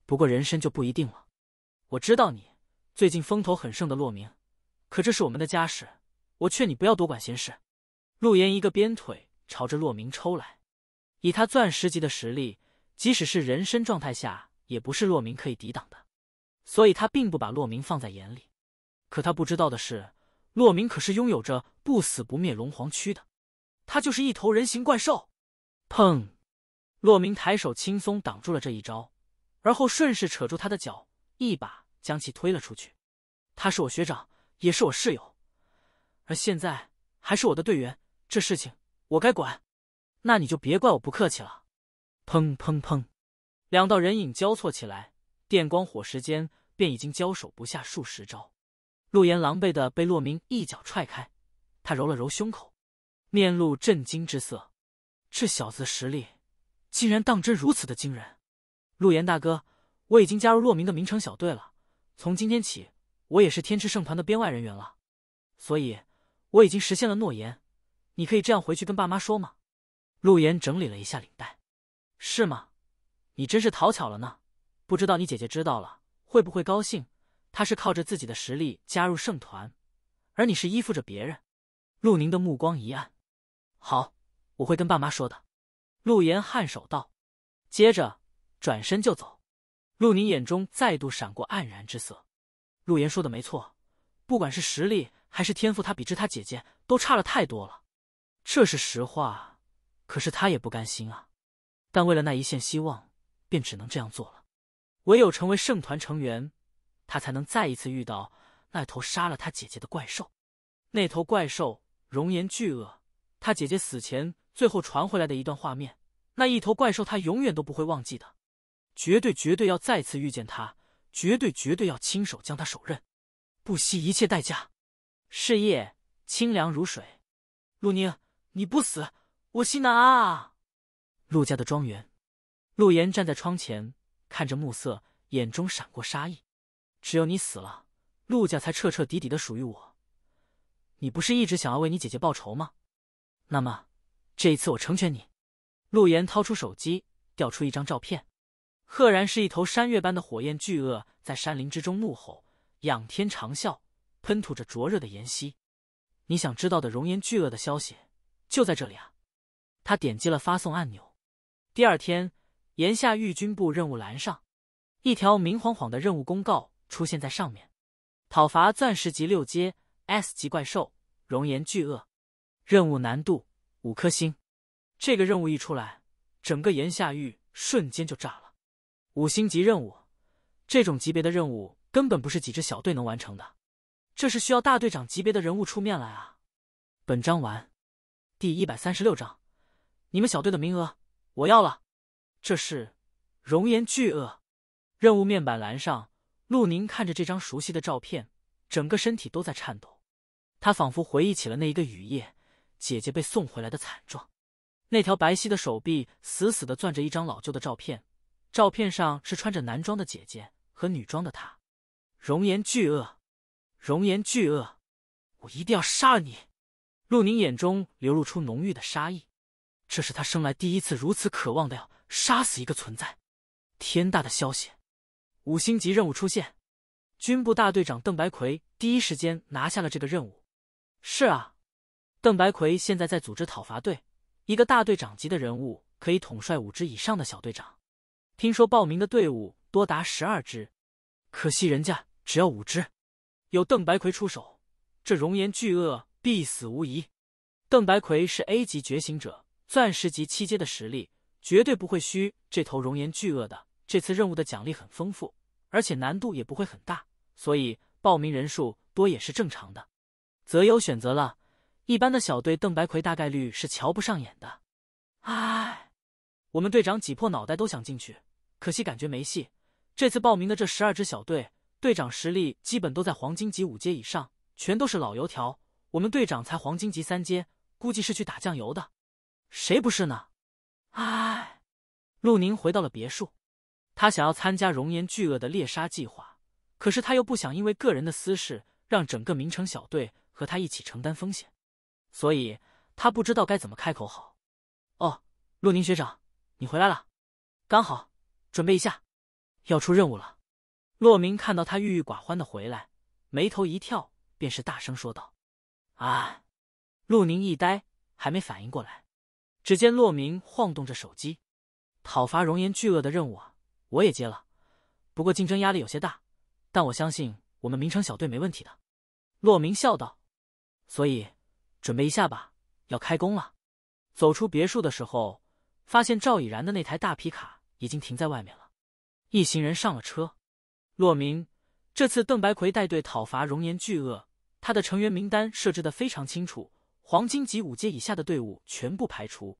不过人身就不一定了。我知道你最近风头很盛的洛明，可这是我们的家事，我劝你不要多管闲事。陆岩一个鞭腿朝着洛明抽来，以他钻石级的实力，即使是人身状态下，也不是洛明可以抵挡的，所以他并不把洛明放在眼里。可他不知道的是，洛明可是拥有着不死不灭龙皇躯的，他就是一头人形怪兽。砰！洛明抬手轻松挡住了这一招，而后顺势扯住他的脚，一把将其推了出去。他是我学长，也是我室友，而现在还是我的队员，这事情我该管。那你就别怪我不客气了。砰砰砰！两道人影交错起来，电光火石间便已经交手不下数十招。陆岩狼狈的被洛明一脚踹开，他揉了揉胸口，面露震惊之色。这小子实力竟然当真如此的惊人！陆岩大哥，我已经加入洛明的名城小队了，从今天起，我也是天池圣团的编外人员了。所以，我已经实现了诺言，你可以这样回去跟爸妈说吗？陆岩整理了一下领带，是吗？你真是讨巧了呢。不知道你姐姐知道了会不会高兴？他是靠着自己的实力加入圣团，而你是依附着别人。陆宁的目光一暗，好，我会跟爸妈说的。陆岩颔首道，接着转身就走。陆宁眼中再度闪过黯然之色。陆岩说的没错，不管是实力还是天赋，他比之他姐姐都差了太多了，这是实话。可是他也不甘心啊，但为了那一线希望，便只能这样做了。唯有成为圣团成员。他才能再一次遇到那头杀了他姐姐的怪兽，那头怪兽熔岩巨鳄。他姐姐死前最后传回来的一段画面，那一头怪兽他永远都不会忘记的，绝对绝对要再次遇见他，绝对绝对要亲手将他手刃，不惜一切代价。事业清凉如水。陆宁，你不死，我心难啊！陆家的庄园，陆岩站在窗前，看着暮色，眼中闪过杀意。只有你死了，陆家才彻彻底底的属于我。你不是一直想要为你姐姐报仇吗？那么，这一次我成全你。陆岩掏出手机，调出一张照片，赫然是一头山岳般的火焰巨鳄在山林之中怒吼，仰天长啸，喷吐着灼热的岩息。你想知道的熔岩巨鳄的消息，就在这里啊！他点击了发送按钮。第二天，炎夏御军部任务栏上，一条明晃晃的任务公告。出现在上面，讨伐钻石级六阶 S 级怪兽熔岩巨鳄，任务难度五颗星。这个任务一出来，整个炎夏域瞬间就炸了。五星级任务，这种级别的任务根本不是几支小队能完成的，这是需要大队长级别的人物出面来啊！本章完，第一百三十六章，你们小队的名额我要了。这是熔岩巨鳄任务面板栏上。陆宁看着这张熟悉的照片，整个身体都在颤抖。他仿佛回忆起了那一个雨夜，姐姐被送回来的惨状。那条白皙的手臂死死的攥着一张老旧的照片，照片上是穿着男装的姐姐和女装的她，容颜巨恶，容颜巨恶，我一定要杀了你！陆宁眼中流露出浓郁的杀意，这是他生来第一次如此渴望的要杀死一个存在。天大的消息！五星级任务出现，军部大队长邓白奎第一时间拿下了这个任务。是啊，邓白奎现在在组织讨伐队，一个大队长级的人物可以统帅五支以上的小队长。听说报名的队伍多达十二支，可惜人家只要五支。有邓白奎出手，这熔岩巨鳄必死无疑。邓白奎是 A 级觉醒者，钻石级七阶的实力，绝对不会虚这头熔岩巨鳄的。这次任务的奖励很丰富。而且难度也不会很大，所以报名人数多也是正常的。择优选择了，一般的小队邓白奎大概率是瞧不上眼的。唉，我们队长挤破脑袋都想进去，可惜感觉没戏。这次报名的这十二支小队队长实力基本都在黄金级五阶以上，全都是老油条。我们队长才黄金级三阶，估计是去打酱油的。谁不是呢？唉，陆宁回到了别墅。他想要参加熔岩巨鳄的猎杀计划，可是他又不想因为个人的私事让整个明城小队和他一起承担风险，所以他不知道该怎么开口好。哦，陆宁学长，你回来了，刚好，准备一下，要出任务了。洛明看到他郁郁寡欢的回来，眉头一跳，便是大声说道：“啊！”陆宁一呆，还没反应过来，只见洛明晃动着手机：“讨伐熔岩巨鳄的任务啊！”我也接了，不过竞争压力有些大，但我相信我们明城小队没问题的。洛明笑道。所以，准备一下吧，要开工了。走出别墅的时候，发现赵以然的那台大皮卡已经停在外面了。一行人上了车。洛明这次邓白奎带队讨伐熔岩巨鳄，他的成员名单设置的非常清楚，黄金级五阶以下的队伍全部排除。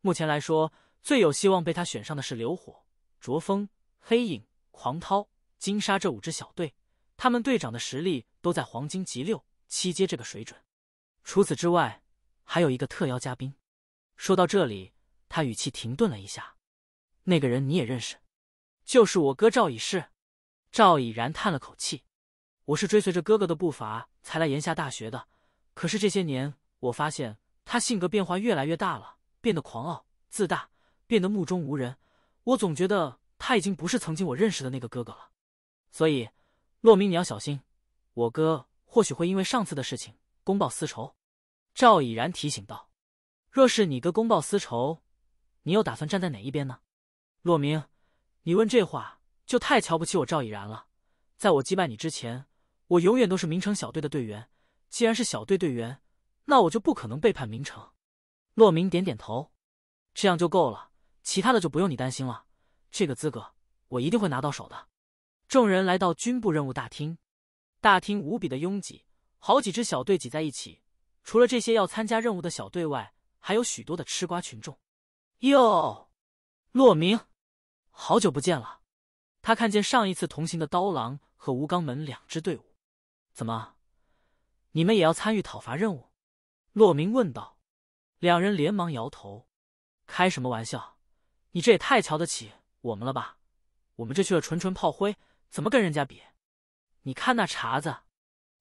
目前来说，最有希望被他选上的是刘火。卓风、黑影、狂涛、金沙这五支小队，他们队长的实力都在黄金级六、七阶这个水准。除此之外，还有一个特邀嘉宾。说到这里，他语气停顿了一下。那个人你也认识，就是我哥赵以世。赵已然叹了口气：“我是追随着哥哥的步伐才来炎夏大学的，可是这些年我发现他性格变化越来越大了，变得狂傲自大，变得目中无人。”我总觉得他已经不是曾经我认识的那个哥哥了，所以洛明，你要小心，我哥或许会因为上次的事情公报私仇。赵已然提醒道：“若是你哥公报私仇，你又打算站在哪一边呢？”洛明，你问这话就太瞧不起我赵已然了。在我击败你之前，我永远都是明城小队的队员。既然是小队队员，那我就不可能背叛明城。洛明点点头，这样就够了。其他的就不用你担心了，这个资格我一定会拿到手的。众人来到军部任务大厅，大厅无比的拥挤，好几支小队挤在一起。除了这些要参加任务的小队外，还有许多的吃瓜群众。哟，洛明，好久不见了。他看见上一次同行的刀郎和吴刚门两支队伍，怎么，你们也要参与讨伐任务？洛明问道。两人连忙摇头，开什么玩笑？你这也太瞧得起我们了吧！我们这去了纯纯炮灰，怎么跟人家比？你看那茬子，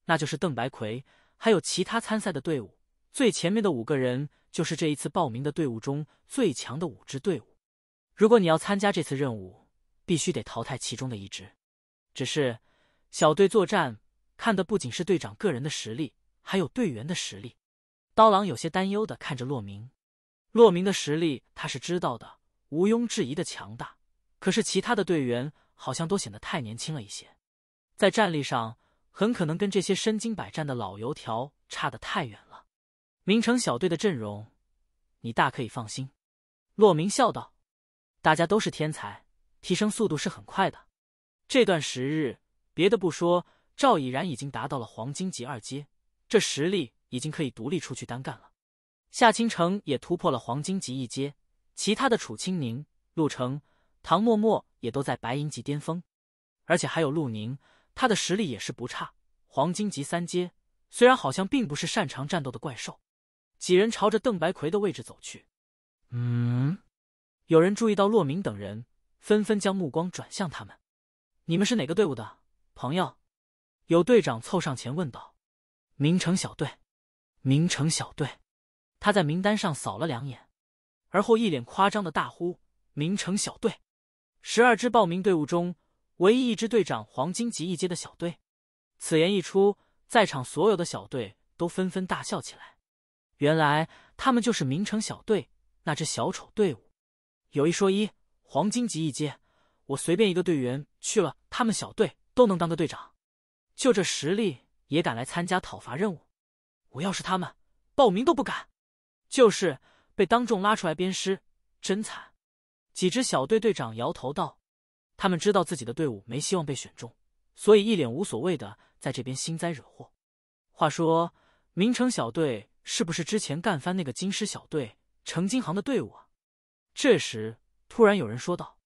那就是邓白奎，还有其他参赛的队伍。最前面的五个人就是这一次报名的队伍中最强的五支队伍。如果你要参加这次任务，必须得淘汰其中的一支。只是小队作战，看的不仅是队长个人的实力，还有队员的实力。刀郎有些担忧的看着洛明，洛明的实力他是知道的。毋庸置疑的强大，可是其他的队员好像都显得太年轻了一些，在战力上很可能跟这些身经百战的老油条差得太远了。明城小队的阵容，你大可以放心。”洛明笑道，“大家都是天才，提升速度是很快的。这段时日，别的不说，赵已然已经达到了黄金级二阶，这实力已经可以独立出去单干了。夏倾城也突破了黄金级一阶。”其他的楚青宁、陆成、唐默默也都在白银级巅峰，而且还有陆宁，他的实力也是不差，黄金级三阶。虽然好像并不是擅长战斗的怪兽，几人朝着邓白奎的位置走去。嗯，有人注意到洛明等人，纷纷将目光转向他们。你们是哪个队伍的朋友？有队长凑上前问道。明城小队，明城小队。他在名单上扫了两眼。而后一脸夸张的大呼：“明城小队，十二支报名队伍中唯一一支队长黄金级一阶的小队。”此言一出，在场所有的小队都纷纷大笑起来。原来他们就是明城小队，那支小丑队伍。有一说一，黄金级一阶，我随便一个队员去了他们小队都能当个队长。就这实力也敢来参加讨伐任务？我要是他们，报名都不敢。就是。被当众拉出来鞭尸，真惨！几支小队队长摇头道：“他们知道自己的队伍没希望被选中，所以一脸无所谓的在这边兴灾惹祸。”话说，明城小队是不是之前干翻那个金师小队程金行的队伍啊？这时突然有人说道：“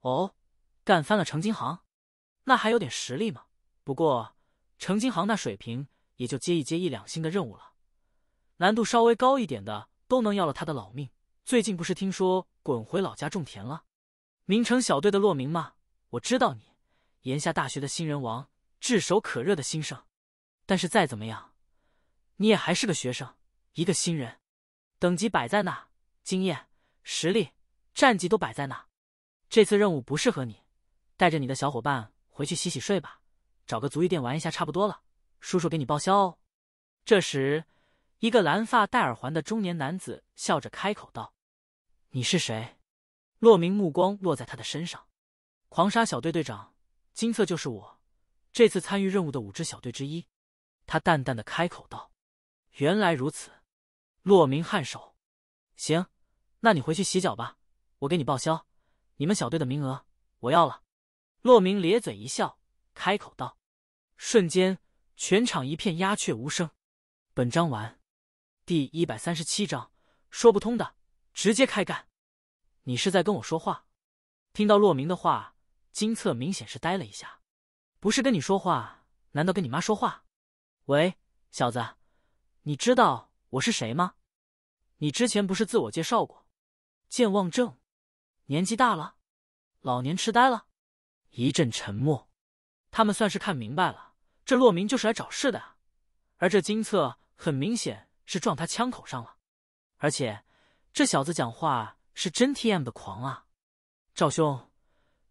哦，干翻了程金行，那还有点实力吗？不过程金行那水平也就接一接一两星的任务了，难度稍微高一点的。”都能要了他的老命。最近不是听说滚回老家种田了？明城小队的洛明吗？我知道你，炎夏大学的新人王，炙手可热的新生。但是再怎么样，你也还是个学生，一个新人。等级摆在那，经验、实力、战绩都摆在那。这次任务不适合你，带着你的小伙伴回去洗洗睡吧，找个足浴店玩一下差不多了。叔叔给你报销哦。这时。一个蓝发戴耳环的中年男子笑着开口道：“你是谁？”洛明目光落在他的身上。狂杀小队队长金策就是我，这次参与任务的五支小队之一。他淡淡的开口道：“原来如此。”洛明颔首：“行，那你回去洗脚吧，我给你报销。你们小队的名额，我要了。”洛明咧嘴一笑，开口道：“瞬间，全场一片鸦雀无声。”本章完。第一百三十七章说不通的，直接开干。你是在跟我说话？听到洛明的话，金策明显是呆了一下。不是跟你说话，难道跟你妈说话？喂，小子，你知道我是谁吗？你之前不是自我介绍过？健忘症？年纪大了？老年痴呆了？一阵沉默。他们算是看明白了，这洛明就是来找事的而这金策，很明显。是撞他枪口上了，而且这小子讲话是真 T M 的狂啊！赵兄，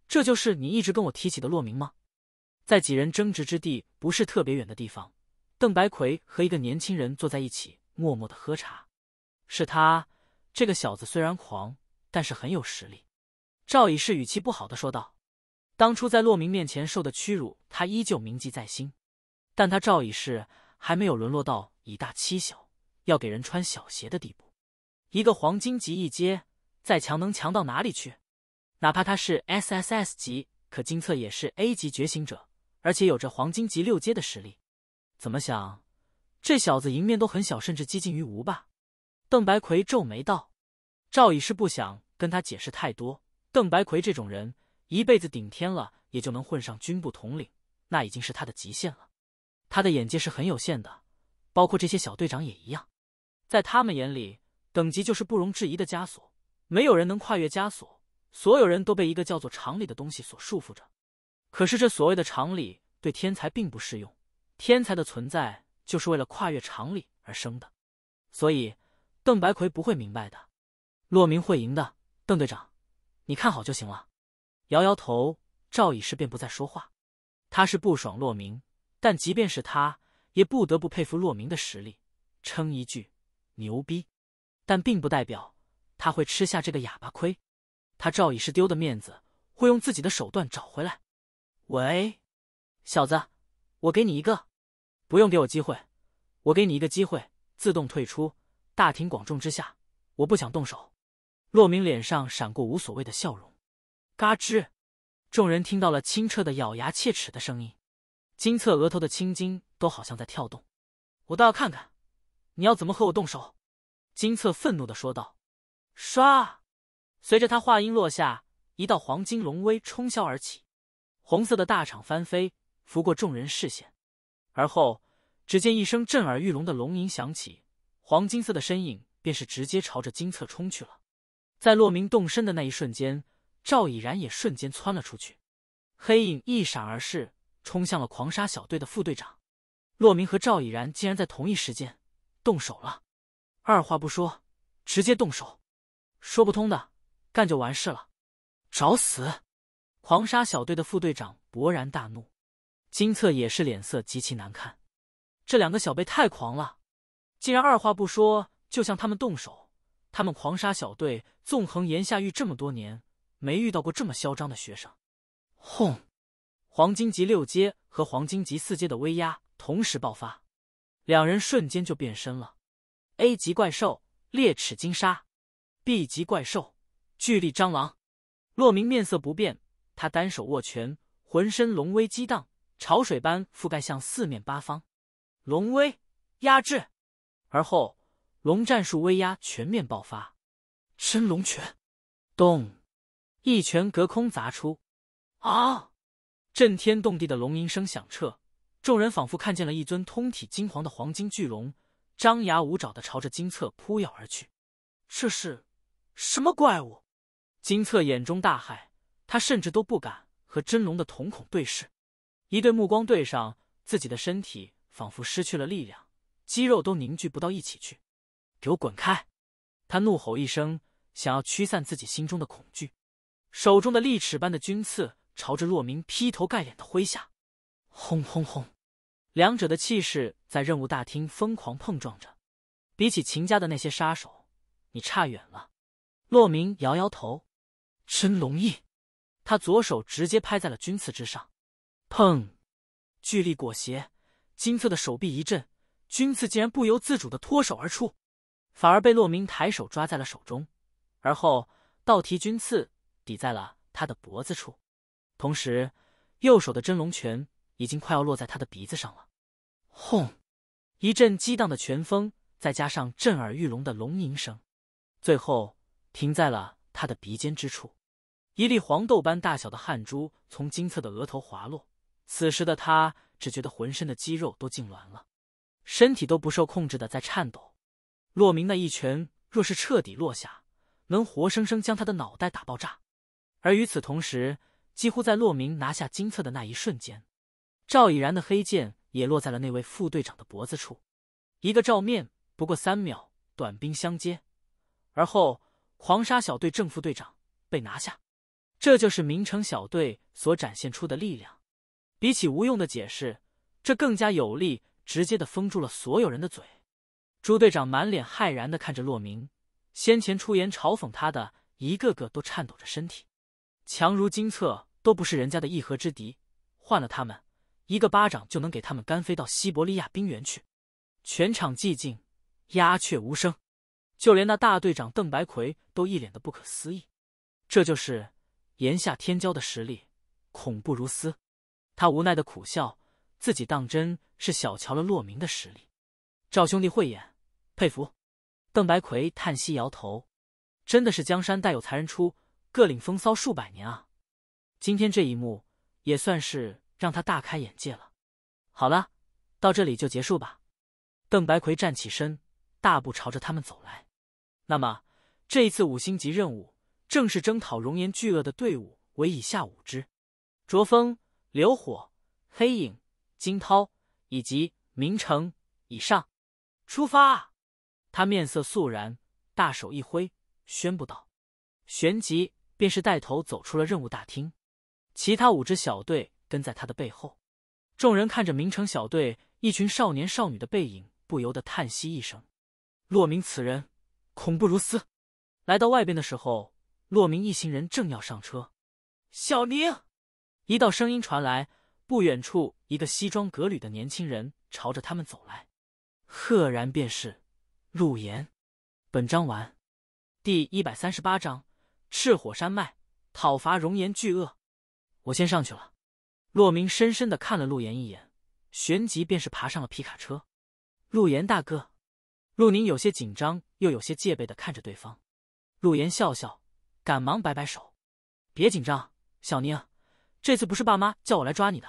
这就是你一直跟我提起的洛明吗？在几人争执之地，不是特别远的地方，邓白奎和一个年轻人坐在一起，默默的喝茶。是他这个小子虽然狂，但是很有实力。赵以是语气不好的说道：“当初在洛明面前受的屈辱，他依旧铭记在心，但他赵以是还没有沦落到以大欺小。”要给人穿小鞋的地步，一个黄金级一阶再强能强到哪里去？哪怕他是 S S S 级，可金策也是 A 级觉醒者，而且有着黄金级六阶的实力。怎么想，这小子赢面都很小，甚至接近于无吧？邓白奎皱眉道：“赵乙是不想跟他解释太多。邓白奎这种人，一辈子顶天了，也就能混上军部统领，那已经是他的极限了。他的眼界是很有限的，包括这些小队长也一样。”在他们眼里，等级就是不容置疑的枷锁，没有人能跨越枷锁，所有人都被一个叫做常理的东西所束缚着。可是这所谓的常理对天才并不适用，天才的存在就是为了跨越常理而生的。所以邓白奎不会明白的，骆明会赢的。邓队长，你看好就行了。摇摇头，赵以是便不再说话。他是不爽骆明，但即便是他，也不得不佩服骆明的实力，称一句。牛逼，但并不代表他会吃下这个哑巴亏。他赵以是丢的面子，会用自己的手段找回来。喂，小子，我给你一个，不用给我机会，我给你一个机会，自动退出。大庭广众之下，我不想动手。洛明脸上闪过无所谓的笑容。嘎吱，众人听到了清澈的咬牙切齿的声音。金侧额头的青筋都好像在跳动。我倒要看看。你要怎么和我动手？”金策愤怒的说道。唰，随着他话音落下，一道黄金龙威冲霄而起，红色的大氅翻飞，拂过众人视线。而后，只见一声震耳欲聋的龙吟响起，黄金色的身影便是直接朝着金策冲去了。在洛明动身的那一瞬间，赵已然也瞬间窜了出去，黑影一闪而逝，冲向了狂杀小队的副队长。洛明和赵已然竟然在同一时间。动手了，二话不说，直接动手，说不通的干就完事了，找死！狂杀小队的副队长勃然大怒，金策也是脸色极其难看，这两个小辈太狂了，竟然二话不说就向他们动手，他们狂杀小队纵横炎夏域这么多年，没遇到过这么嚣张的学生。轰，黄金级六阶和黄金级四阶的威压同时爆发。两人瞬间就变身了，A 级怪兽猎齿金鲨，B 级怪兽巨力蟑螂。洛明面色不变，他单手握拳，浑身龙威激荡，潮水般覆盖向四面八方。龙威压制，而后龙战术威压全面爆发。真龙拳，咚！一拳隔空砸出，啊！震天动地的龙吟声响彻。众人仿佛看见了一尊通体金黄的黄金巨龙，张牙舞爪的朝着金策扑咬而去。这是什么怪物？金策眼中大骇，他甚至都不敢和真龙的瞳孔对视。一对目光对上，自己的身体仿佛失去了力量，肌肉都凝聚不到一起去。给我滚开！他怒吼一声，想要驱散自己心中的恐惧，手中的利齿般的军刺朝着洛明劈头盖脸的挥下。轰轰轰！两者的气势在任务大厅疯狂碰撞着。比起秦家的那些杀手，你差远了。洛明摇摇头，真龙印。他左手直接拍在了军刺之上，砰！巨力裹挟，金色的手臂一震，军刺竟然不由自主的脱手而出，反而被洛明抬手抓在了手中，而后倒提军刺抵在了他的脖子处，同时右手的真龙拳。已经快要落在他的鼻子上了，轰！一阵激荡的拳风，再加上震耳欲聋的龙吟声，最后停在了他的鼻尖之处。一粒黄豆般大小的汗珠从金策的额头滑落。此时的他只觉得浑身的肌肉都痉挛了，身体都不受控制的在颤抖。洛明那一拳若是彻底落下，能活生生将他的脑袋打爆炸。而与此同时，几乎在洛明拿下金策的那一瞬间。赵已然的黑剑也落在了那位副队长的脖子处，一个照面不过三秒，短兵相接，而后狂杀小队正副队长被拿下。这就是明城小队所展现出的力量。比起无用的解释，这更加有力，直接的封住了所有人的嘴。朱队长满脸骇然的看着洛明，先前出言嘲讽他的一个个都颤抖着身体，强如金策都不是人家的一合之敌，换了他们。一个巴掌就能给他们干飞到西伯利亚冰原去，全场寂静，鸦雀无声，就连那大队长邓白奎都一脸的不可思议。这就是炎夏天骄的实力，恐怖如斯。他无奈的苦笑，自己当真是小瞧了洛明的实力。赵兄弟慧眼，佩服。邓白奎叹息摇头，真的是江山代有才人出，各领风骚数百年啊。今天这一幕也算是。让他大开眼界了。好了，到这里就结束吧。邓白奎站起身，大步朝着他们走来。那么，这一次五星级任务正式征讨熔岩巨鳄的队伍为以下五支：卓风、刘火、黑影、金涛以及明成。以上，出发！他面色肃然，大手一挥，宣布道，旋即便是带头走出了任务大厅。其他五支小队。跟在他的背后，众人看着明城小队一群少年少女的背影，不由得叹息一声。洛明此人恐怖如斯。来到外边的时候，洛明一行人正要上车，小宁一道声音传来。不远处，一个西装革履的年轻人朝着他们走来，赫然便是陆岩。本章完。第一百三十八章：赤火山脉，讨伐熔岩巨鳄。我先上去了。洛明深深的看了陆岩一眼，旋即便是爬上了皮卡车。陆岩大哥，陆宁有些紧张又有些戒备的看着对方。陆岩笑笑，赶忙摆摆手：“别紧张，小宁，这次不是爸妈叫我来抓你的。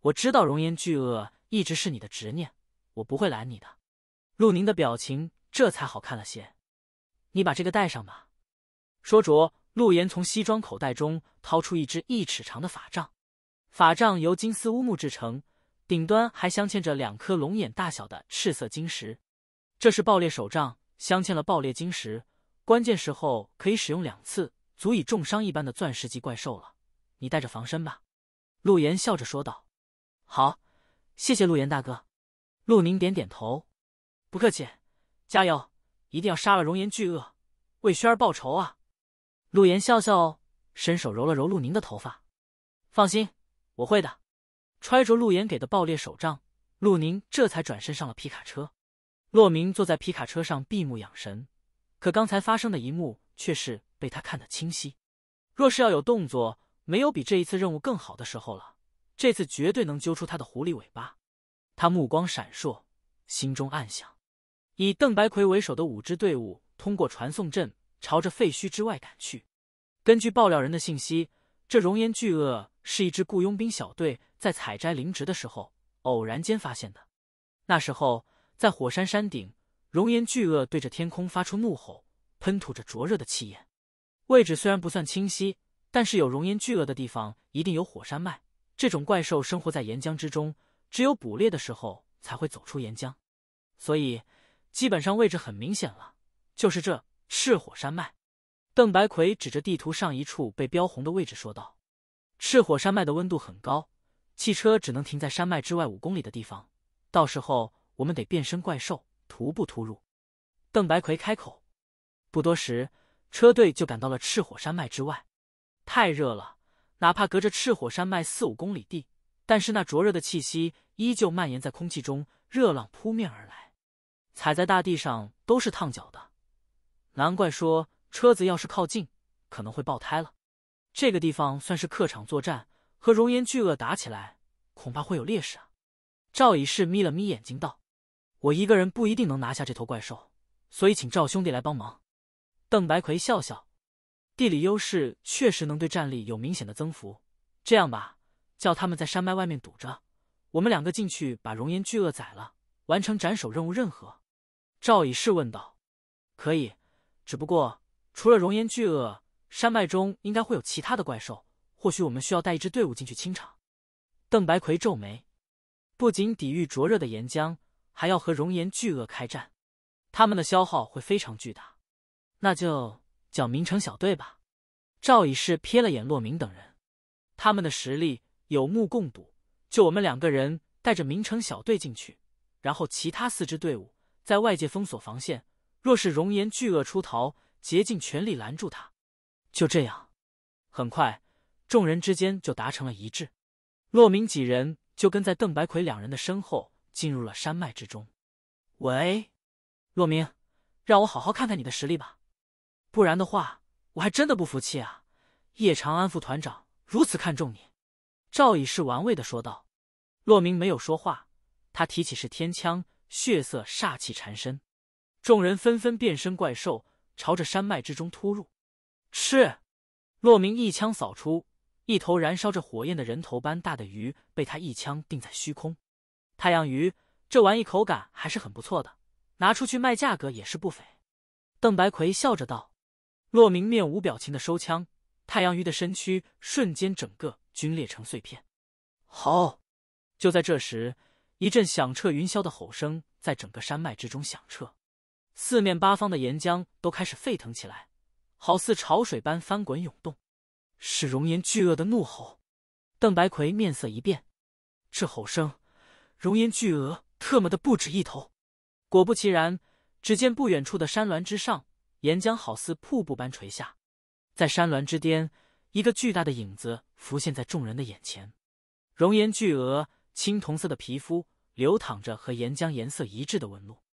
我知道容颜巨鳄一直是你的执念，我不会拦你的。”陆宁的表情这才好看了些。你把这个带上吧。说着，陆岩从西装口袋中掏出一支一尺长的法杖。法杖由金丝乌木制成，顶端还镶嵌着两颗龙眼大小的赤色晶石，这是爆裂手杖，镶嵌了爆裂晶石，关键时候可以使用两次，足以重伤一般的钻石级怪兽了。你带着防身吧。”陆岩笑着说道。“好，谢谢陆岩大哥。”陆宁点点头，“不客气，加油，一定要杀了熔岩巨鳄，为轩儿报仇啊！”陆岩笑笑，伸手揉了揉陆宁的头发，“放心。”我会的，揣着陆岩给的爆裂手杖，陆宁这才转身上了皮卡车。洛明坐在皮卡车上闭目养神，可刚才发生的一幕却是被他看得清晰。若是要有动作，没有比这一次任务更好的时候了，这次绝对能揪出他的狐狸尾巴。他目光闪烁，心中暗想：以邓白奎为首的五支队伍通过传送阵朝着废墟之外赶去。根据爆料人的信息。这熔岩巨鳄是一支雇佣兵小队在采摘灵植的时候偶然间发现的。那时候在火山山顶，熔岩巨鳄对着天空发出怒吼，喷吐着灼热的气焰。位置虽然不算清晰，但是有熔岩巨鳄的地方一定有火山脉。这种怪兽生活在岩浆之中，只有捕猎的时候才会走出岩浆，所以基本上位置很明显了，就是这赤火山脉。邓白奎指着地图上一处被标红的位置说道：“赤火山脉的温度很高，汽车只能停在山脉之外五公里的地方。到时候我们得变身怪兽，徒步突入。”邓白奎开口。不多时，车队就赶到了赤火山脉之外。太热了，哪怕隔着赤火山脉四五公里地，但是那灼热的气息依旧蔓延在空气中，热浪扑面而来，踩在大地上都是烫脚的。难怪说。车子要是靠近，可能会爆胎了。这个地方算是客场作战，和熔岩巨鳄打起来，恐怕会有劣势啊。赵乙士眯了眯眼睛道：“我一个人不一定能拿下这头怪兽，所以请赵兄弟来帮忙。”邓白魁笑笑：“地理优势确实能对战力有明显的增幅。这样吧，叫他们在山脉外面堵着，我们两个进去把熔岩巨鳄宰了，完成斩首任务。”任何？赵以士问道：“可以，只不过。”除了熔岩巨鳄，山脉中应该会有其他的怪兽。或许我们需要带一支队伍进去清场。邓白奎皱眉，不仅抵御灼热的岩浆，还要和熔岩巨鳄开战，他们的消耗会非常巨大。那就叫明城小队吧。赵以士瞥了眼洛明等人，他们的实力有目共睹。就我们两个人带着明城小队进去，然后其他四支队伍在外界封锁防线。若是熔岩巨鳄出逃，竭尽全力拦住他，就这样，很快，众人之间就达成了一致。洛明几人就跟在邓白魁两人的身后，进入了山脉之中。喂，洛明，让我好好看看你的实力吧，不然的话，我还真的不服气啊！叶长安副团长如此看重你，赵以是玩味的说道。洛明没有说话，他提起是天枪，血色煞气缠身，众人纷纷变身怪兽。朝着山脉之中突入，是，洛明一枪扫出，一头燃烧着火焰的人头般大的鱼被他一枪定在虚空。太阳鱼这玩意口感还是很不错的，拿出去卖价格也是不菲。邓白奎笑着道。洛明面无表情的收枪，太阳鱼的身躯瞬间整个龟裂成碎片。好，就在这时，一阵响彻云霄的吼声在整个山脉之中响彻。四面八方的岩浆都开始沸腾起来，好似潮水般翻滚涌动。是熔岩巨鳄的怒吼！邓白奎面色一变，这吼声，熔岩巨鳄特么的不止一头！果不其然，只见不远处的山峦之上，岩浆好似瀑布般垂下。在山峦之巅，一个巨大的影子浮现在众人的眼前。熔岩巨鳄，青铜色的皮肤流淌着和岩浆颜色一致的纹路。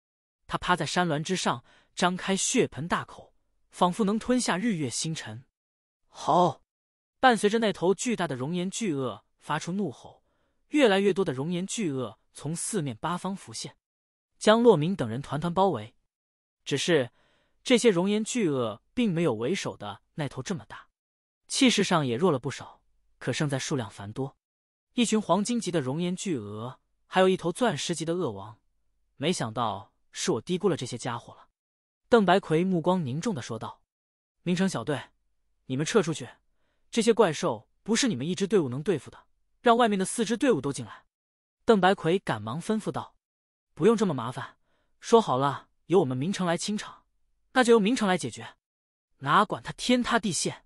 他趴在山峦之上，张开血盆大口，仿佛能吞下日月星辰。好，伴随着那头巨大的熔岩巨鳄发出怒吼，越来越多的熔岩巨鳄从四面八方浮现，将洛明等人团团包围。只是这些熔岩巨鳄并没有为首的那头这么大，气势上也弱了不少，可胜在数量繁多。一群黄金级的熔岩巨鳄，还有一头钻石级的鳄王，没想到。是我低估了这些家伙了，邓白奎目光凝重的说道：“明城小队，你们撤出去，这些怪兽不是你们一支队伍能对付的，让外面的四支队伍都进来。”邓白奎赶忙吩咐道：“不用这么麻烦，说好了由我们明城来清场，那就由明城来解决，哪管他天塌地陷。”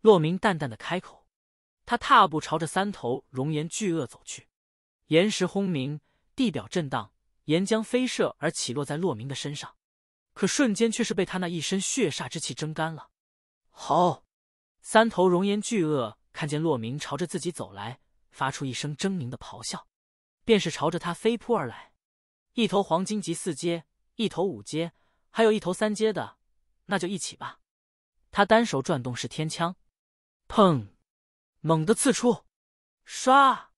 洛明淡淡的开口，他踏步朝着三头熔岩巨鳄走去，岩石轰鸣，地表震荡。岩浆飞射而起，落在洛明的身上，可瞬间却是被他那一身血煞之气蒸干了。好，三头熔岩巨鳄看见洛明朝着自己走来，发出一声狰狞的咆哮，便是朝着他飞扑而来。一头黄金级四阶，一头五阶，还有一头三阶的，那就一起吧。他单手转动是天枪，砰，猛地刺出，唰，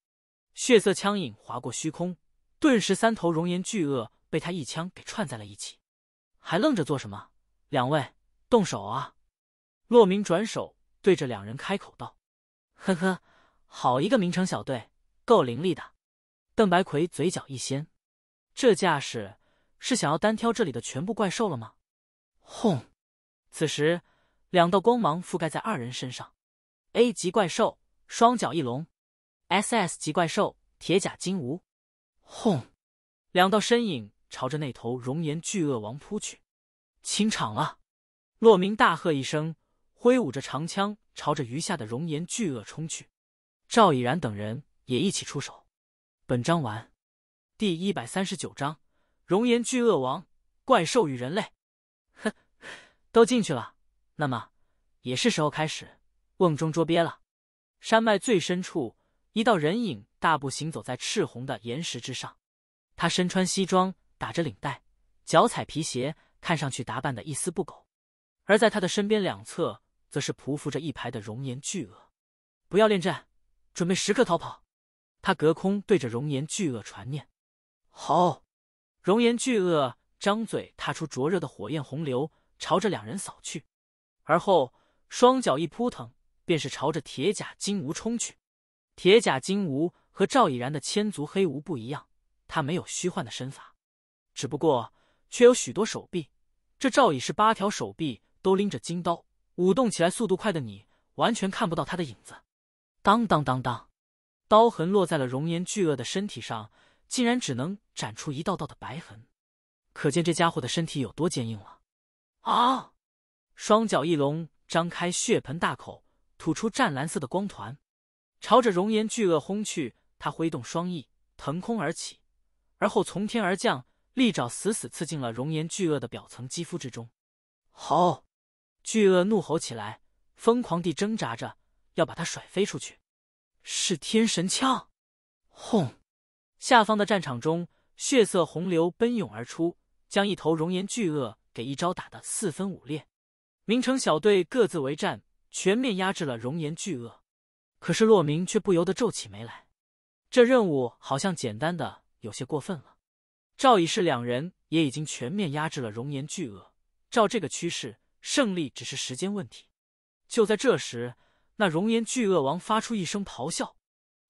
血色枪影划过虚空。顿时，三头熔岩巨鳄被他一枪给串在了一起。还愣着做什么？两位，动手啊！洛明转手对着两人开口道：“呵呵，好一个明城小队，够凌厉的。”邓白奎嘴角一掀，这架势是想要单挑这里的全部怪兽了吗？轰！此时，两道光芒覆盖在二人身上。A 级怪兽双脚翼龙，SS 级怪兽铁甲金乌。轰！两道身影朝着那头熔岩巨鳄王扑去，清场了！洛明大喝一声，挥舞着长枪朝着余下的熔岩巨鳄冲去。赵以然等人也一起出手。本章完。第一百三十九章：熔岩巨鳄王，怪兽与人类。哼，都进去了，那么也是时候开始瓮中捉鳖了。山脉最深处。一道人影大步行走在赤红的岩石之上，他身穿西装，打着领带，脚踩皮鞋，看上去打扮的一丝不苟。而在他的身边两侧，则是匍匐着一排的熔岩巨鳄。不要恋战，准备时刻逃跑。他隔空对着熔岩巨鳄传念：“好！”熔岩巨鳄张嘴，踏出灼热的火焰洪流，朝着两人扫去，而后双脚一扑腾，便是朝着铁甲金吾冲去。铁甲金吾和赵以然的千足黑吾不一样，他没有虚幻的身法，只不过却有许多手臂。这赵以是八条手臂都拎着金刀，舞动起来速度快的你完全看不到他的影子。当当当当，刀痕落在了熔岩巨鳄的身体上，竟然只能斩出一道道的白痕，可见这家伙的身体有多坚硬了。啊！双脚一龙张开血盆大口，吐出湛蓝色的光团。朝着熔岩巨鳄轰去，他挥动双翼，腾空而起，而后从天而降，利爪死死刺进了熔岩巨鳄的表层肌肤之中。好！巨鳄怒吼起来，疯狂地挣扎着，要把他甩飞出去。是天神枪！轰！下方的战场中，血色洪流奔涌而出，将一头熔岩巨鳄给一招打得四分五裂。明城小队各自为战，全面压制了熔岩巨鳄。可是洛明却不由得皱起眉来，这任务好像简单的有些过分了。赵以是两人也已经全面压制了熔岩巨鳄，照这个趋势，胜利只是时间问题。就在这时，那熔岩巨鳄王发出一声咆哮，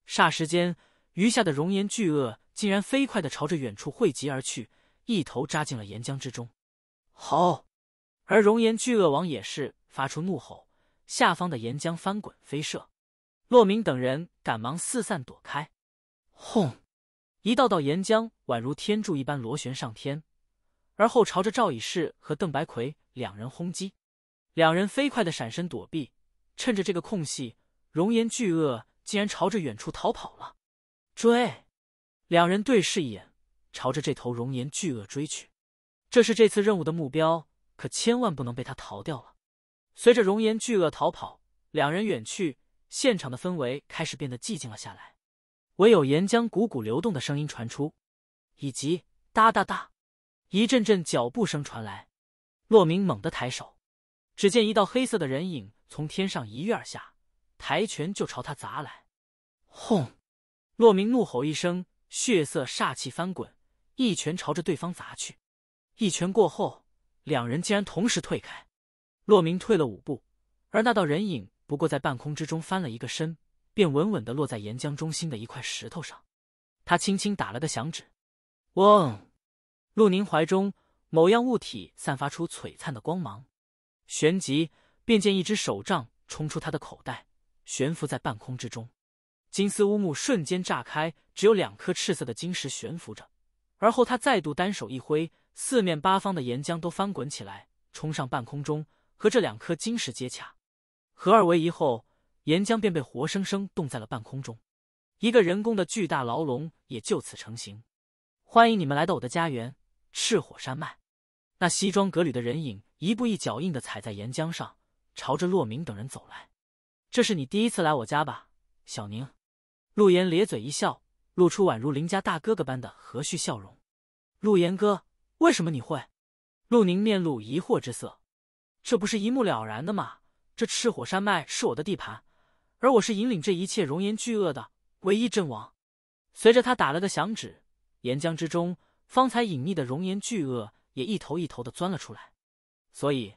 霎时间，余下的熔岩巨鳄竟然飞快的朝着远处汇集而去，一头扎进了岩浆之中。好，而熔岩巨鳄王也是发出怒吼，下方的岩浆翻滚飞射。洛明等人赶忙四散躲开，轰！一道道岩浆宛如天柱一般螺旋上天，而后朝着赵以世和邓白魁两人轰击。两人飞快的闪身躲避，趁着这个空隙，熔岩巨鳄竟然朝着远处逃跑了。追！两人对视一眼，朝着这头熔岩巨鳄追去。这是这次任务的目标，可千万不能被他逃掉了。随着熔岩巨鳄逃跑，两人远去。现场的氛围开始变得寂静了下来，唯有岩浆汩汩流动的声音传出，以及哒哒哒，一阵阵脚步声传来。洛明猛地抬手，只见一道黑色的人影从天上一跃而下，抬拳就朝他砸来。轰！洛明怒吼一声，血色煞气翻滚，一拳朝着对方砸去。一拳过后，两人竟然同时退开。洛明退了五步，而那道人影。不过在半空之中翻了一个身，便稳稳地落在岩浆中心的一块石头上。他轻轻打了个响指，嗡。陆宁怀中某样物体散发出璀璨的光芒，旋即便见一只手杖冲出他的口袋，悬浮在半空之中。金丝乌木瞬间炸开，只有两颗赤色的晶石悬浮着。而后他再度单手一挥，四面八方的岩浆都翻滚起来，冲上半空中，和这两颗晶石接洽。合二为一后，岩浆便被活生生冻在了半空中，一个人工的巨大牢笼也就此成型。欢迎你们来到我的家园——赤火山脉。那西装革履的人影一步一脚印的踩在岩浆上，朝着洛明等人走来。这是你第一次来我家吧，小宁？陆岩咧嘴一笑，露出宛如邻家大哥哥般的和煦笑容。陆岩哥，为什么你会？陆宁面露疑惑之色。这不是一目了然的吗？这赤火山脉是我的地盘，而我是引领这一切熔岩巨鳄的唯一阵王。随着他打了个响指，岩浆之中方才隐匿的熔岩巨鳄也一头一头的钻了出来。所以，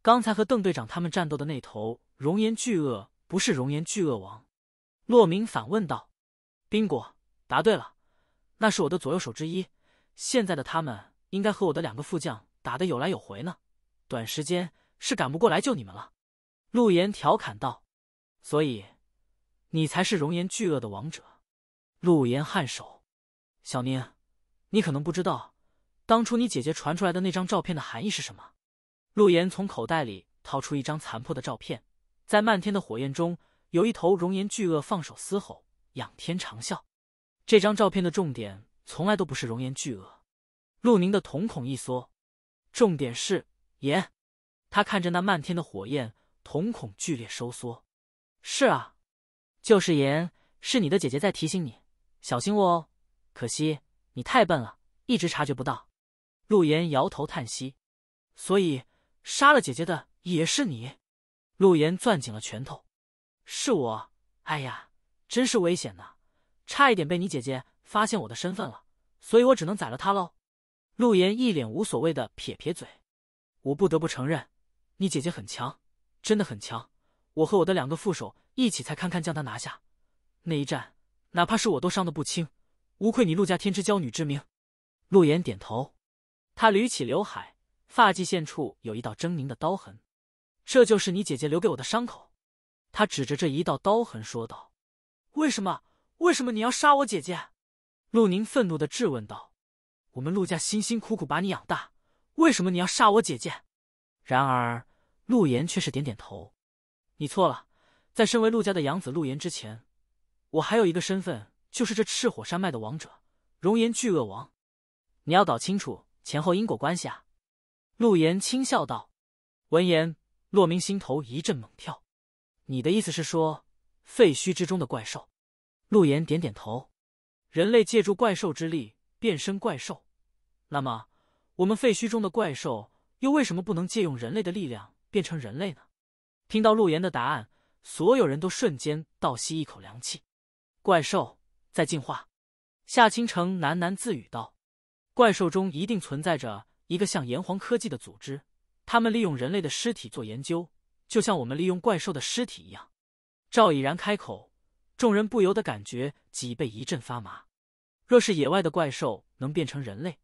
刚才和邓队长他们战斗的那头熔岩巨鳄不是熔岩巨鳄王？洛明反问道。宾果答对了，那是我的左右手之一。现在的他们应该和我的两个副将打得有来有回呢，短时间是赶不过来救你们了。陆言调侃道：“所以，你才是熔岩巨鳄的王者。”陆言颔首。小宁，你可能不知道，当初你姐姐传出来的那张照片的含义是什么？陆言从口袋里掏出一张残破的照片，在漫天的火焰中，有一头熔岩巨鳄放手嘶吼，仰天长啸。这张照片的重点从来都不是熔岩巨鳄。陆宁的瞳孔一缩，重点是岩。他看着那漫天的火焰。瞳孔剧烈收缩，是啊，就是言，是你的姐姐在提醒你，小心我哦。可惜你太笨了，一直察觉不到。陆言摇头叹息，所以杀了姐姐的也是你。陆言攥紧了拳头，是我。哎呀，真是危险呐，差一点被你姐姐发现我的身份了，所以我只能宰了她喽。陆言一脸无所谓的撇撇嘴，我不得不承认，你姐姐很强。真的很强，我和我的两个副手一起才堪堪将他拿下。那一战，哪怕是我都伤得不轻，无愧你陆家天之娇女之名。陆言点头，他捋起刘海，发际线处有一道狰狞的刀痕，这就是你姐姐留给我的伤口。他指着这一道刀痕说道：“为什么？为什么你要杀我姐姐？”陆宁愤怒的质问道：“我们陆家辛辛苦苦把你养大，为什么你要杀我姐姐？”然而。陆岩却是点点头：“你错了，在身为陆家的养子陆岩之前，我还有一个身份，就是这赤火山脉的王者——熔岩巨鳄王。你要搞清楚前后因果关系啊！”陆岩轻笑道。闻言，洛明心头一阵猛跳：“你的意思是说，废墟之中的怪兽？”陆岩点点头：“人类借助怪兽之力变身怪兽，那么我们废墟中的怪兽又为什么不能借用人类的力量？”变成人类呢？听到陆岩的答案，所有人都瞬间倒吸一口凉气。怪兽在进化，夏倾城喃喃自语道：“怪兽中一定存在着一个像炎黄科技的组织，他们利用人类的尸体做研究，就像我们利用怪兽的尸体一样。”赵已然开口，众人不由得感觉脊背一阵发麻。若是野外的怪兽能变成人类，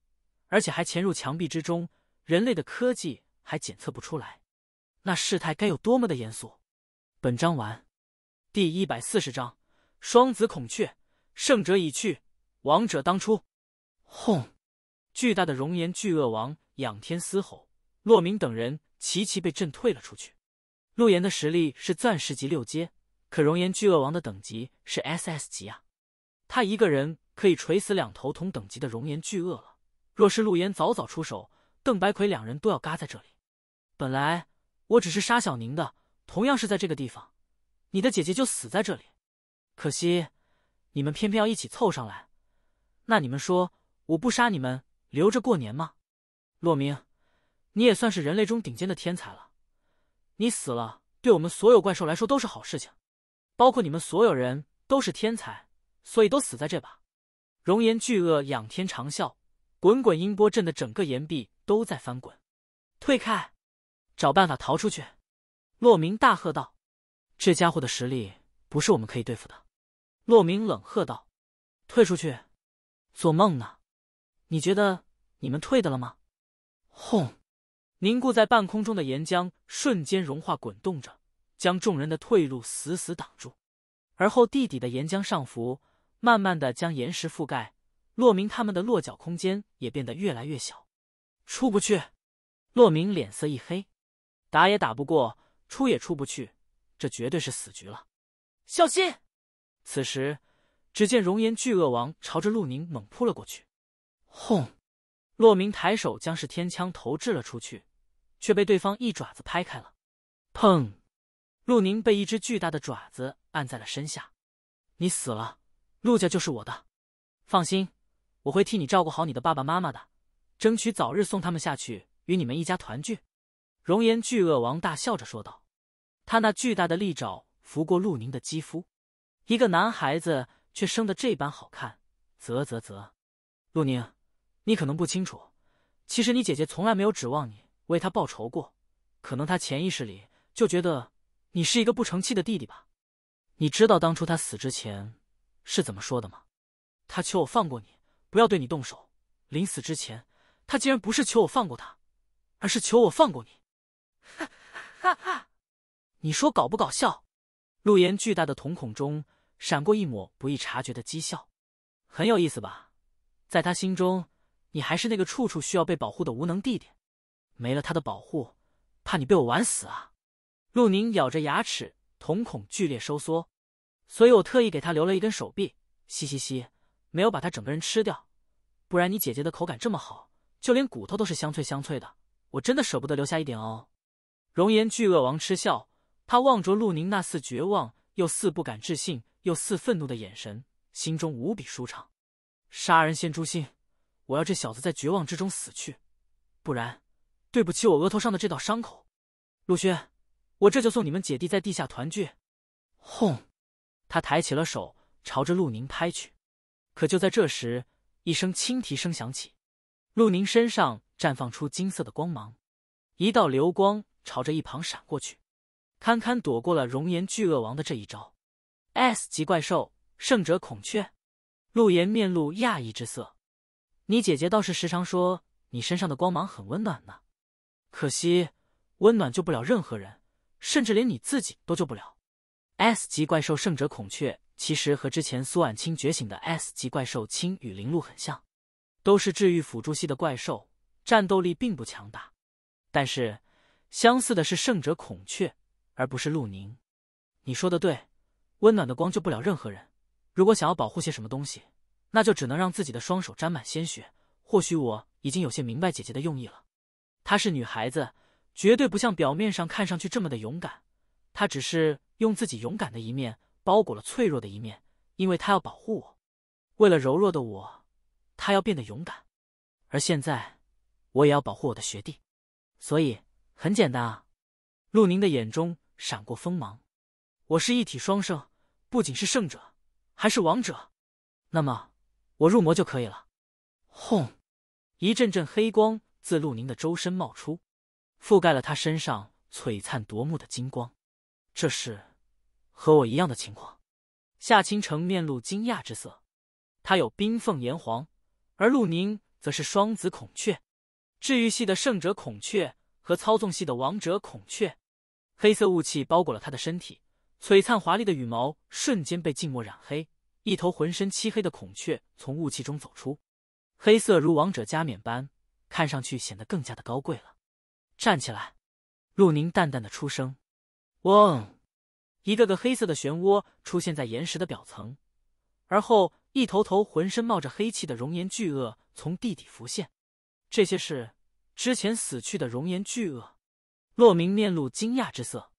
而且还潜入墙壁之中，人类的科技还检测不出来。那事态该有多么的严肃！本章完，第一百四十章双子孔雀，胜者已去，王者当初。轰！巨大的熔岩巨鳄王仰天嘶吼，洛明等人齐齐被震退了出去。陆岩的实力是钻石级六阶，可熔岩巨鳄王的等级是 SS 级啊！他一个人可以锤死两头同等级的熔岩巨鳄了。若是陆岩早早出手，邓白魁两人都要嘎在这里。本来。我只是杀小宁的，同样是在这个地方，你的姐姐就死在这里。可惜，你们偏偏要一起凑上来，那你们说，我不杀你们，留着过年吗？洛明，你也算是人类中顶尖的天才了，你死了，对我们所有怪兽来说都是好事情，包括你们所有人都是天才，所以都死在这吧。熔岩巨鳄仰天长啸，滚滚音波震得整个岩壁都在翻滚，退开。找办法逃出去！洛明大喝道：“这家伙的实力不是我们可以对付的。”洛明冷喝道：“退出去？做梦呢！你觉得你们退的了吗？”轰！凝固在半空中的岩浆瞬间融化，滚动着，将众人的退路死死挡住。而后地底的岩浆上浮，慢慢的将岩石覆盖，洛明他们的落脚空间也变得越来越小，出不去。洛明脸色一黑。打也打不过，出也出不去，这绝对是死局了。小心！此时，只见熔岩巨鳄王朝着陆宁猛扑了过去。轰！洛明抬手将式天枪投掷了出去，却被对方一爪子拍开了。砰！陆宁被一只巨大的爪子按在了身下。你死了，陆家就是我的。放心，我会替你照顾好你的爸爸妈妈的，争取早日送他们下去，与你们一家团聚。熔岩巨鳄王大笑着说道：“他那巨大的利爪拂过陆宁的肌肤，一个男孩子却生得这般好看，啧啧啧。”陆宁，你可能不清楚，其实你姐姐从来没有指望你为她报仇过，可能她潜意识里就觉得你是一个不成器的弟弟吧。你知道当初她死之前是怎么说的吗？她求我放过你，不要对你动手。临死之前，她竟然不是求我放过她，而是求我放过你。哈哈哈，你说搞不搞笑？陆岩巨大的瞳孔中闪过一抹不易察觉的讥笑，很有意思吧？在他心中，你还是那个处处需要被保护的无能弟弟，没了他的保护，怕你被我玩死啊！陆宁咬着牙齿，瞳孔剧烈收缩。所以我特意给他留了一根手臂，嘻嘻嘻，没有把他整个人吃掉，不然你姐姐的口感这么好，就连骨头都是香脆香脆的，我真的舍不得留下一点哦。熔岩巨鳄王嗤笑，他望着陆宁那似绝望又似不敢置信又似愤怒的眼神，心中无比舒畅。杀人先诛心，我要这小子在绝望之中死去，不然对不起我额头上的这道伤口。陆轩，我这就送你们姐弟在地下团聚。轰！他抬起了手，朝着陆宁拍去。可就在这时，一声轻啼声响起，陆宁身上绽放出金色的光芒，一道流光。朝着一旁闪过去，堪堪躲过了熔岩巨鳄王的这一招。S 级怪兽圣者孔雀，陆岩面露讶异之色。你姐姐倒是时常说你身上的光芒很温暖呢。可惜，温暖救不了任何人，甚至连你自己都救不了。S 级怪兽圣者孔雀其实和之前苏婉清觉醒的 S 级怪兽青羽灵鹿很像，都是治愈辅助系的怪兽，战斗力并不强大，但是。相似的是圣者孔雀，而不是陆宁。你说的对，温暖的光救不了任何人。如果想要保护些什么东西，那就只能让自己的双手沾满鲜血。或许我已经有些明白姐姐的用意了。她是女孩子，绝对不像表面上看上去这么的勇敢。她只是用自己勇敢的一面包裹了脆弱的一面，因为她要保护我。为了柔弱的我，她要变得勇敢。而现在，我也要保护我的学弟，所以。很简单啊，陆宁的眼中闪过锋芒。我是一体双圣，不仅是圣者，还是王者。那么，我入魔就可以了。轰！一阵阵黑光自陆宁的周身冒出，覆盖了他身上璀璨夺目的金光。这是和我一样的情况。夏倾城面露惊讶之色，他有冰凤炎黄，而陆宁则是双子孔雀，治愈系的圣者孔雀。和操纵系的王者孔雀，黑色雾气包裹了他的身体，璀璨华丽的羽毛瞬间被静默染黑。一头浑身漆黑的孔雀从雾气中走出，黑色如王者加冕般，看上去显得更加的高贵了。站起来，陆宁淡淡的出声。嗡，一个个黑色的漩涡出现在岩石的表层，而后一头头浑身冒着黑气的熔岩巨鳄从地底浮现。这些事之前死去的熔岩巨鳄，洛明面露惊讶之色，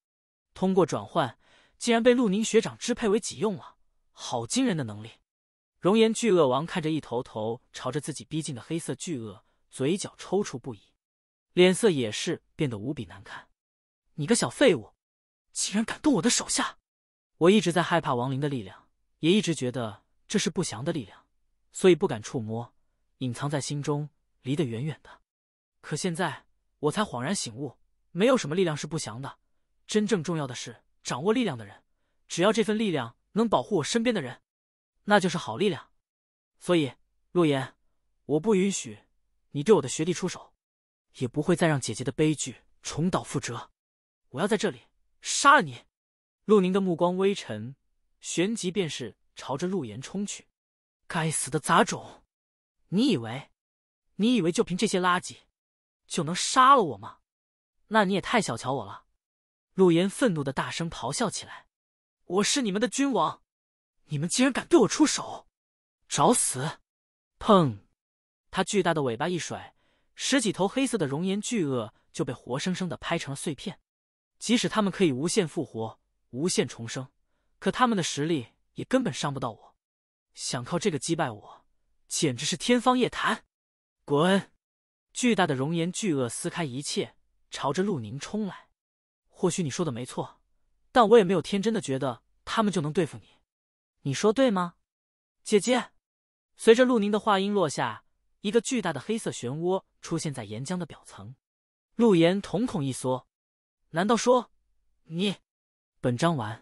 通过转换竟然被陆宁学长支配为己用了，好惊人的能力！熔岩巨鳄王看着一头头朝着自己逼近的黑色巨鳄，嘴角抽搐不已，脸色也是变得无比难看。你个小废物，竟然敢动我的手下！我一直在害怕亡灵的力量，也一直觉得这是不祥的力量，所以不敢触摸，隐藏在心中，离得远远的。可现在我才恍然醒悟，没有什么力量是不祥的。真正重要的是掌握力量的人，只要这份力量能保护我身边的人，那就是好力量。所以，陆岩，我不允许你对我的学弟出手，也不会再让姐姐的悲剧重蹈覆辙。我要在这里杀了你！陆宁的目光微沉，旋即便是朝着陆岩冲去。该死的杂种！你以为，你以为就凭这些垃圾？就能杀了我吗？那你也太小瞧我了！陆岩愤怒的大声咆哮起来：“我是你们的君王，你们竟然敢对我出手，找死！”砰！他巨大的尾巴一甩，十几头黑色的熔岩巨鳄就被活生生的拍成了碎片。即使他们可以无限复活、无限重生，可他们的实力也根本伤不到我。想靠这个击败我，简直是天方夜谭！滚！巨大的熔岩巨鳄撕开一切，朝着陆宁冲来。或许你说的没错，但我也没有天真的觉得他们就能对付你。你说对吗，姐姐？随着陆宁的话音落下，一个巨大的黑色漩涡出现在岩浆的表层。陆岩瞳孔一缩，难道说……你？本章完。